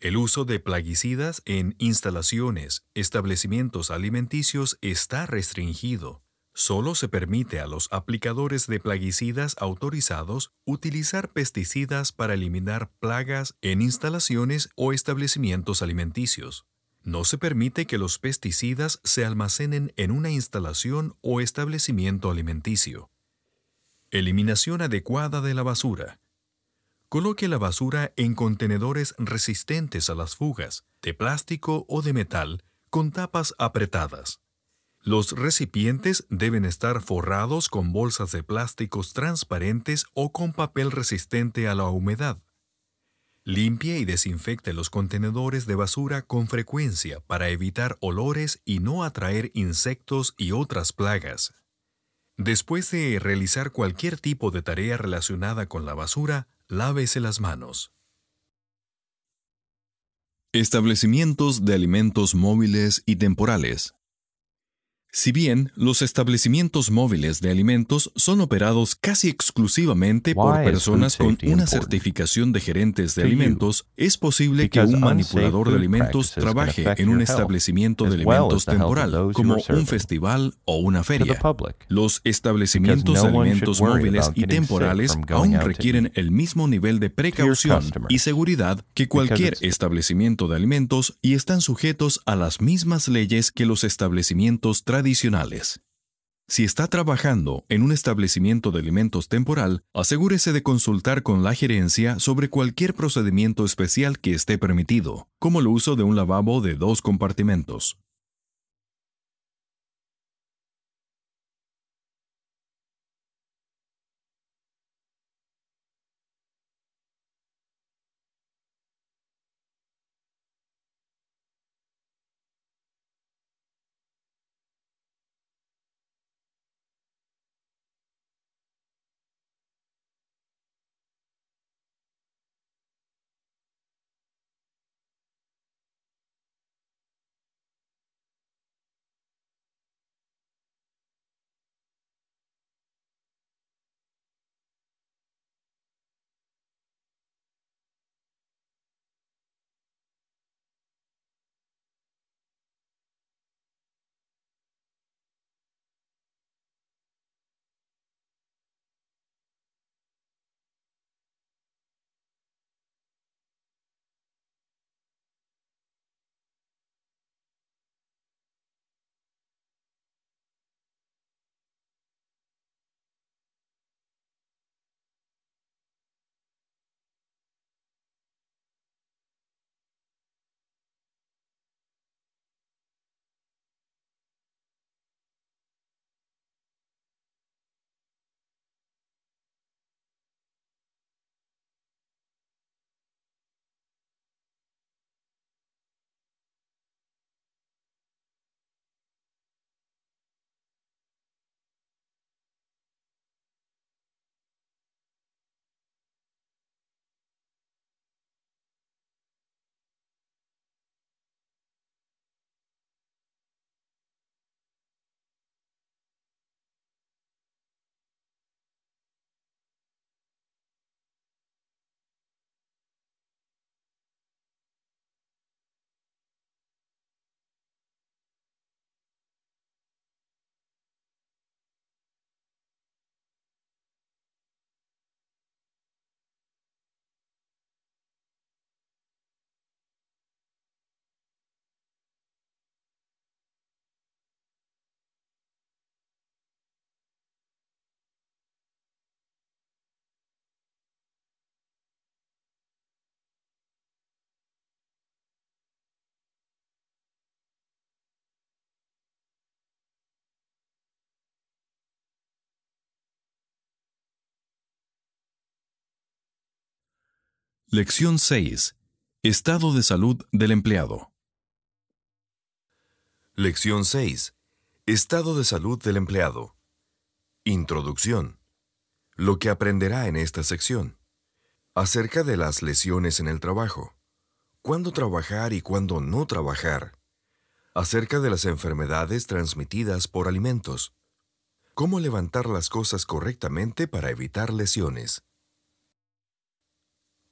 El uso de plaguicidas en instalaciones, establecimientos alimenticios está restringido. Solo se permite a los aplicadores de plaguicidas autorizados utilizar pesticidas para eliminar plagas en instalaciones o establecimientos alimenticios. No se permite que los pesticidas se almacenen en una instalación o establecimiento alimenticio. Eliminación adecuada de la basura. Coloque la basura en contenedores resistentes a las fugas, de plástico o de metal, con tapas apretadas. Los recipientes deben estar forrados con bolsas de plásticos transparentes o con papel resistente a la humedad. Limpie y desinfecte los contenedores de basura con frecuencia para evitar olores y no atraer insectos y otras plagas. Después de realizar cualquier tipo de tarea relacionada con la basura, lávese las manos. Establecimientos de alimentos móviles y temporales. Si bien los establecimientos móviles de alimentos son operados casi exclusivamente por personas con una certificación de gerentes de alimentos, es posible que un manipulador de alimentos trabaje en un establecimiento de alimentos temporal, como un festival o una feria. Los establecimientos de alimentos móviles y temporales aún requieren el mismo nivel de precaución y seguridad que cualquier establecimiento de alimentos y están sujetos a las mismas leyes que los establecimientos tradicionales Adicionales. Si está trabajando en un establecimiento de alimentos temporal, asegúrese de consultar con la gerencia sobre cualquier procedimiento especial que esté permitido, como el uso de un lavabo de dos compartimentos. Lección 6. Estado de salud del empleado. Lección 6. Estado de salud del empleado. Introducción. Lo que aprenderá en esta sección. Acerca de las lesiones en el trabajo. Cuándo trabajar y cuándo no trabajar. Acerca de las enfermedades transmitidas por alimentos. Cómo levantar las cosas correctamente para evitar lesiones.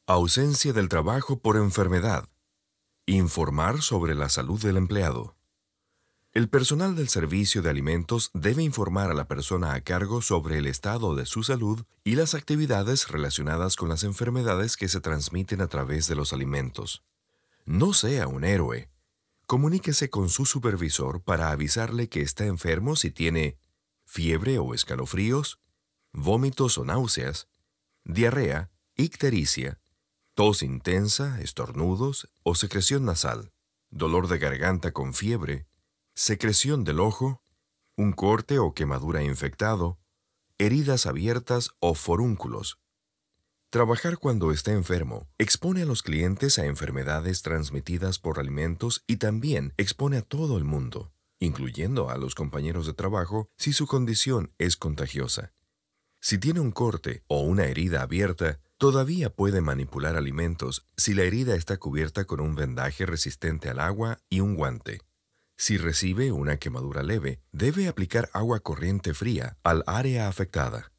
Ausencia del trabajo por enfermedad. Informar sobre la salud del empleado. El personal del servicio de alimentos debe informar a la persona a cargo sobre el estado de su salud y las actividades relacionadas con las enfermedades que se transmiten a través de los alimentos. No sea un héroe. Comuníquese con su supervisor para avisarle que está enfermo si tiene fiebre o escalofríos, vómitos o náuseas, diarrea, ictericia, tos intensa, estornudos o secreción nasal, dolor de garganta con fiebre, secreción del ojo, un corte o quemadura infectado, heridas abiertas o forúnculos. Trabajar cuando está enfermo expone a los clientes a enfermedades transmitidas por alimentos y también expone a todo el mundo, incluyendo a los compañeros de trabajo si su condición es contagiosa. Si tiene un corte o una herida abierta, Todavía puede manipular alimentos si la herida está cubierta con un vendaje resistente al agua y un guante. Si recibe una quemadura leve, debe aplicar agua corriente fría al área afectada.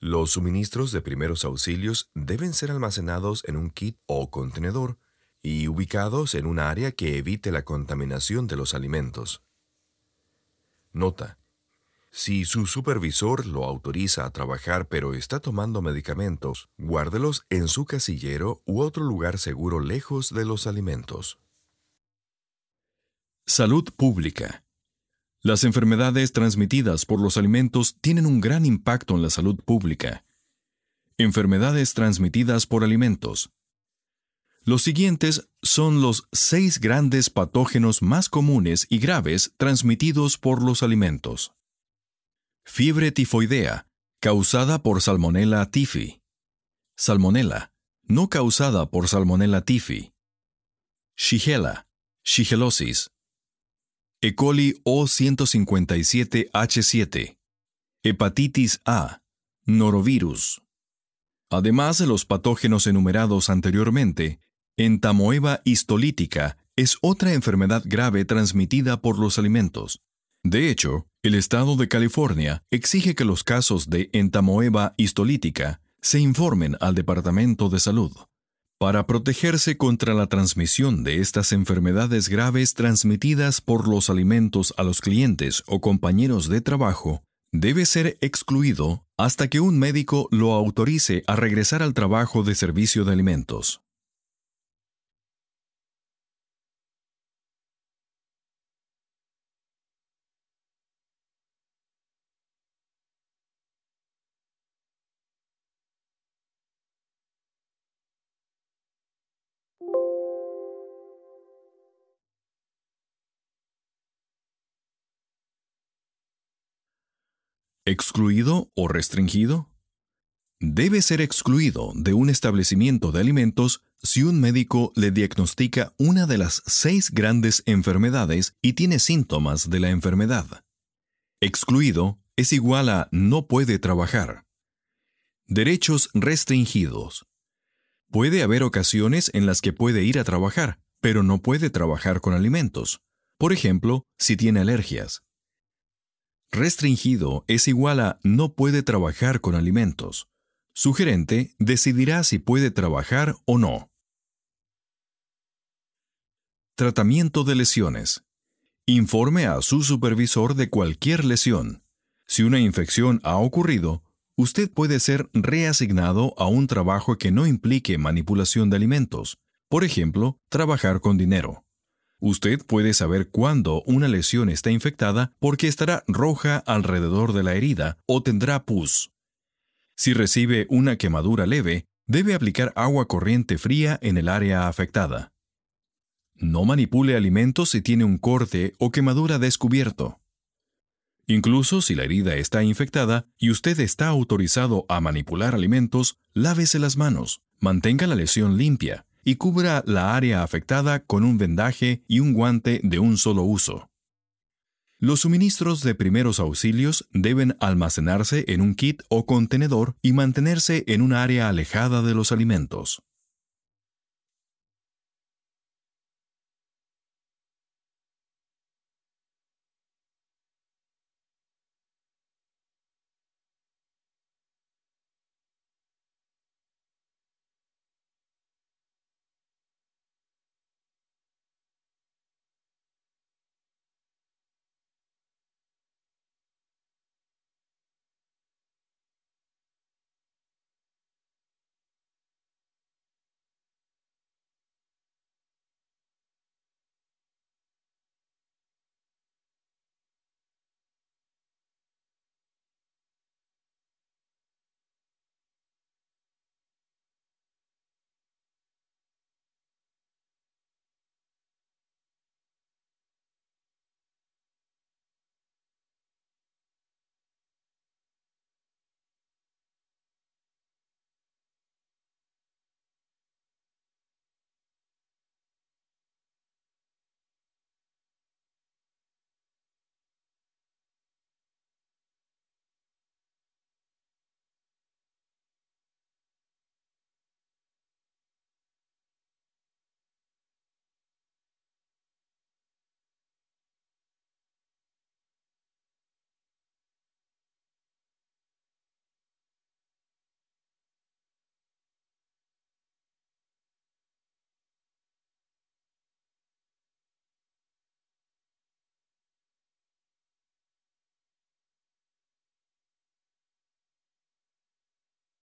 Los suministros de primeros auxilios deben ser almacenados en un kit o contenedor y ubicados en un área que evite la contaminación de los alimentos. Nota. Si su supervisor lo autoriza a trabajar pero está tomando medicamentos, guárdelos en su casillero u otro lugar seguro lejos de los alimentos. Salud pública. Las enfermedades transmitidas por los alimentos tienen un gran impacto en la salud pública. Enfermedades transmitidas por alimentos. Los siguientes son los seis grandes patógenos más comunes y graves transmitidos por los alimentos. Fiebre tifoidea, causada por Salmonella tifi. Salmonella, no causada por Salmonella tifi. Shigella, shigelosis. E. coli O157H7. Hepatitis A, norovirus. Además de los patógenos enumerados anteriormente, entamoeba histolítica es otra enfermedad grave transmitida por los alimentos, de hecho, el estado de California exige que los casos de entamoeba histolítica se informen al Departamento de Salud. Para protegerse contra la transmisión de estas enfermedades graves transmitidas por los alimentos a los clientes o compañeros de trabajo, debe ser excluido hasta que un médico lo autorice a regresar al trabajo de servicio de alimentos. ¿Excluido o restringido? Debe ser excluido de un establecimiento de alimentos si un médico le diagnostica una de las seis grandes enfermedades y tiene síntomas de la enfermedad. Excluido es igual a no puede trabajar. Derechos restringidos. Puede haber ocasiones en las que puede ir a trabajar, pero no puede trabajar con alimentos. Por ejemplo, si tiene alergias restringido es igual a no puede trabajar con alimentos. Su gerente decidirá si puede trabajar o no. Tratamiento de lesiones. Informe a su supervisor de cualquier lesión. Si una infección ha ocurrido, usted puede ser reasignado a un trabajo que no implique manipulación de alimentos, por ejemplo, trabajar con dinero. Usted puede saber cuándo una lesión está infectada porque estará roja alrededor de la herida o tendrá pus. Si recibe una quemadura leve, debe aplicar agua corriente fría en el área afectada. No manipule alimentos si tiene un corte o quemadura descubierto. Incluso si la herida está infectada y usted está autorizado a manipular alimentos, lávese las manos, mantenga la lesión limpia y cubra la área afectada con un vendaje y un guante de un solo uso. Los suministros de primeros auxilios deben almacenarse en un kit o contenedor y mantenerse en un área alejada de los alimentos.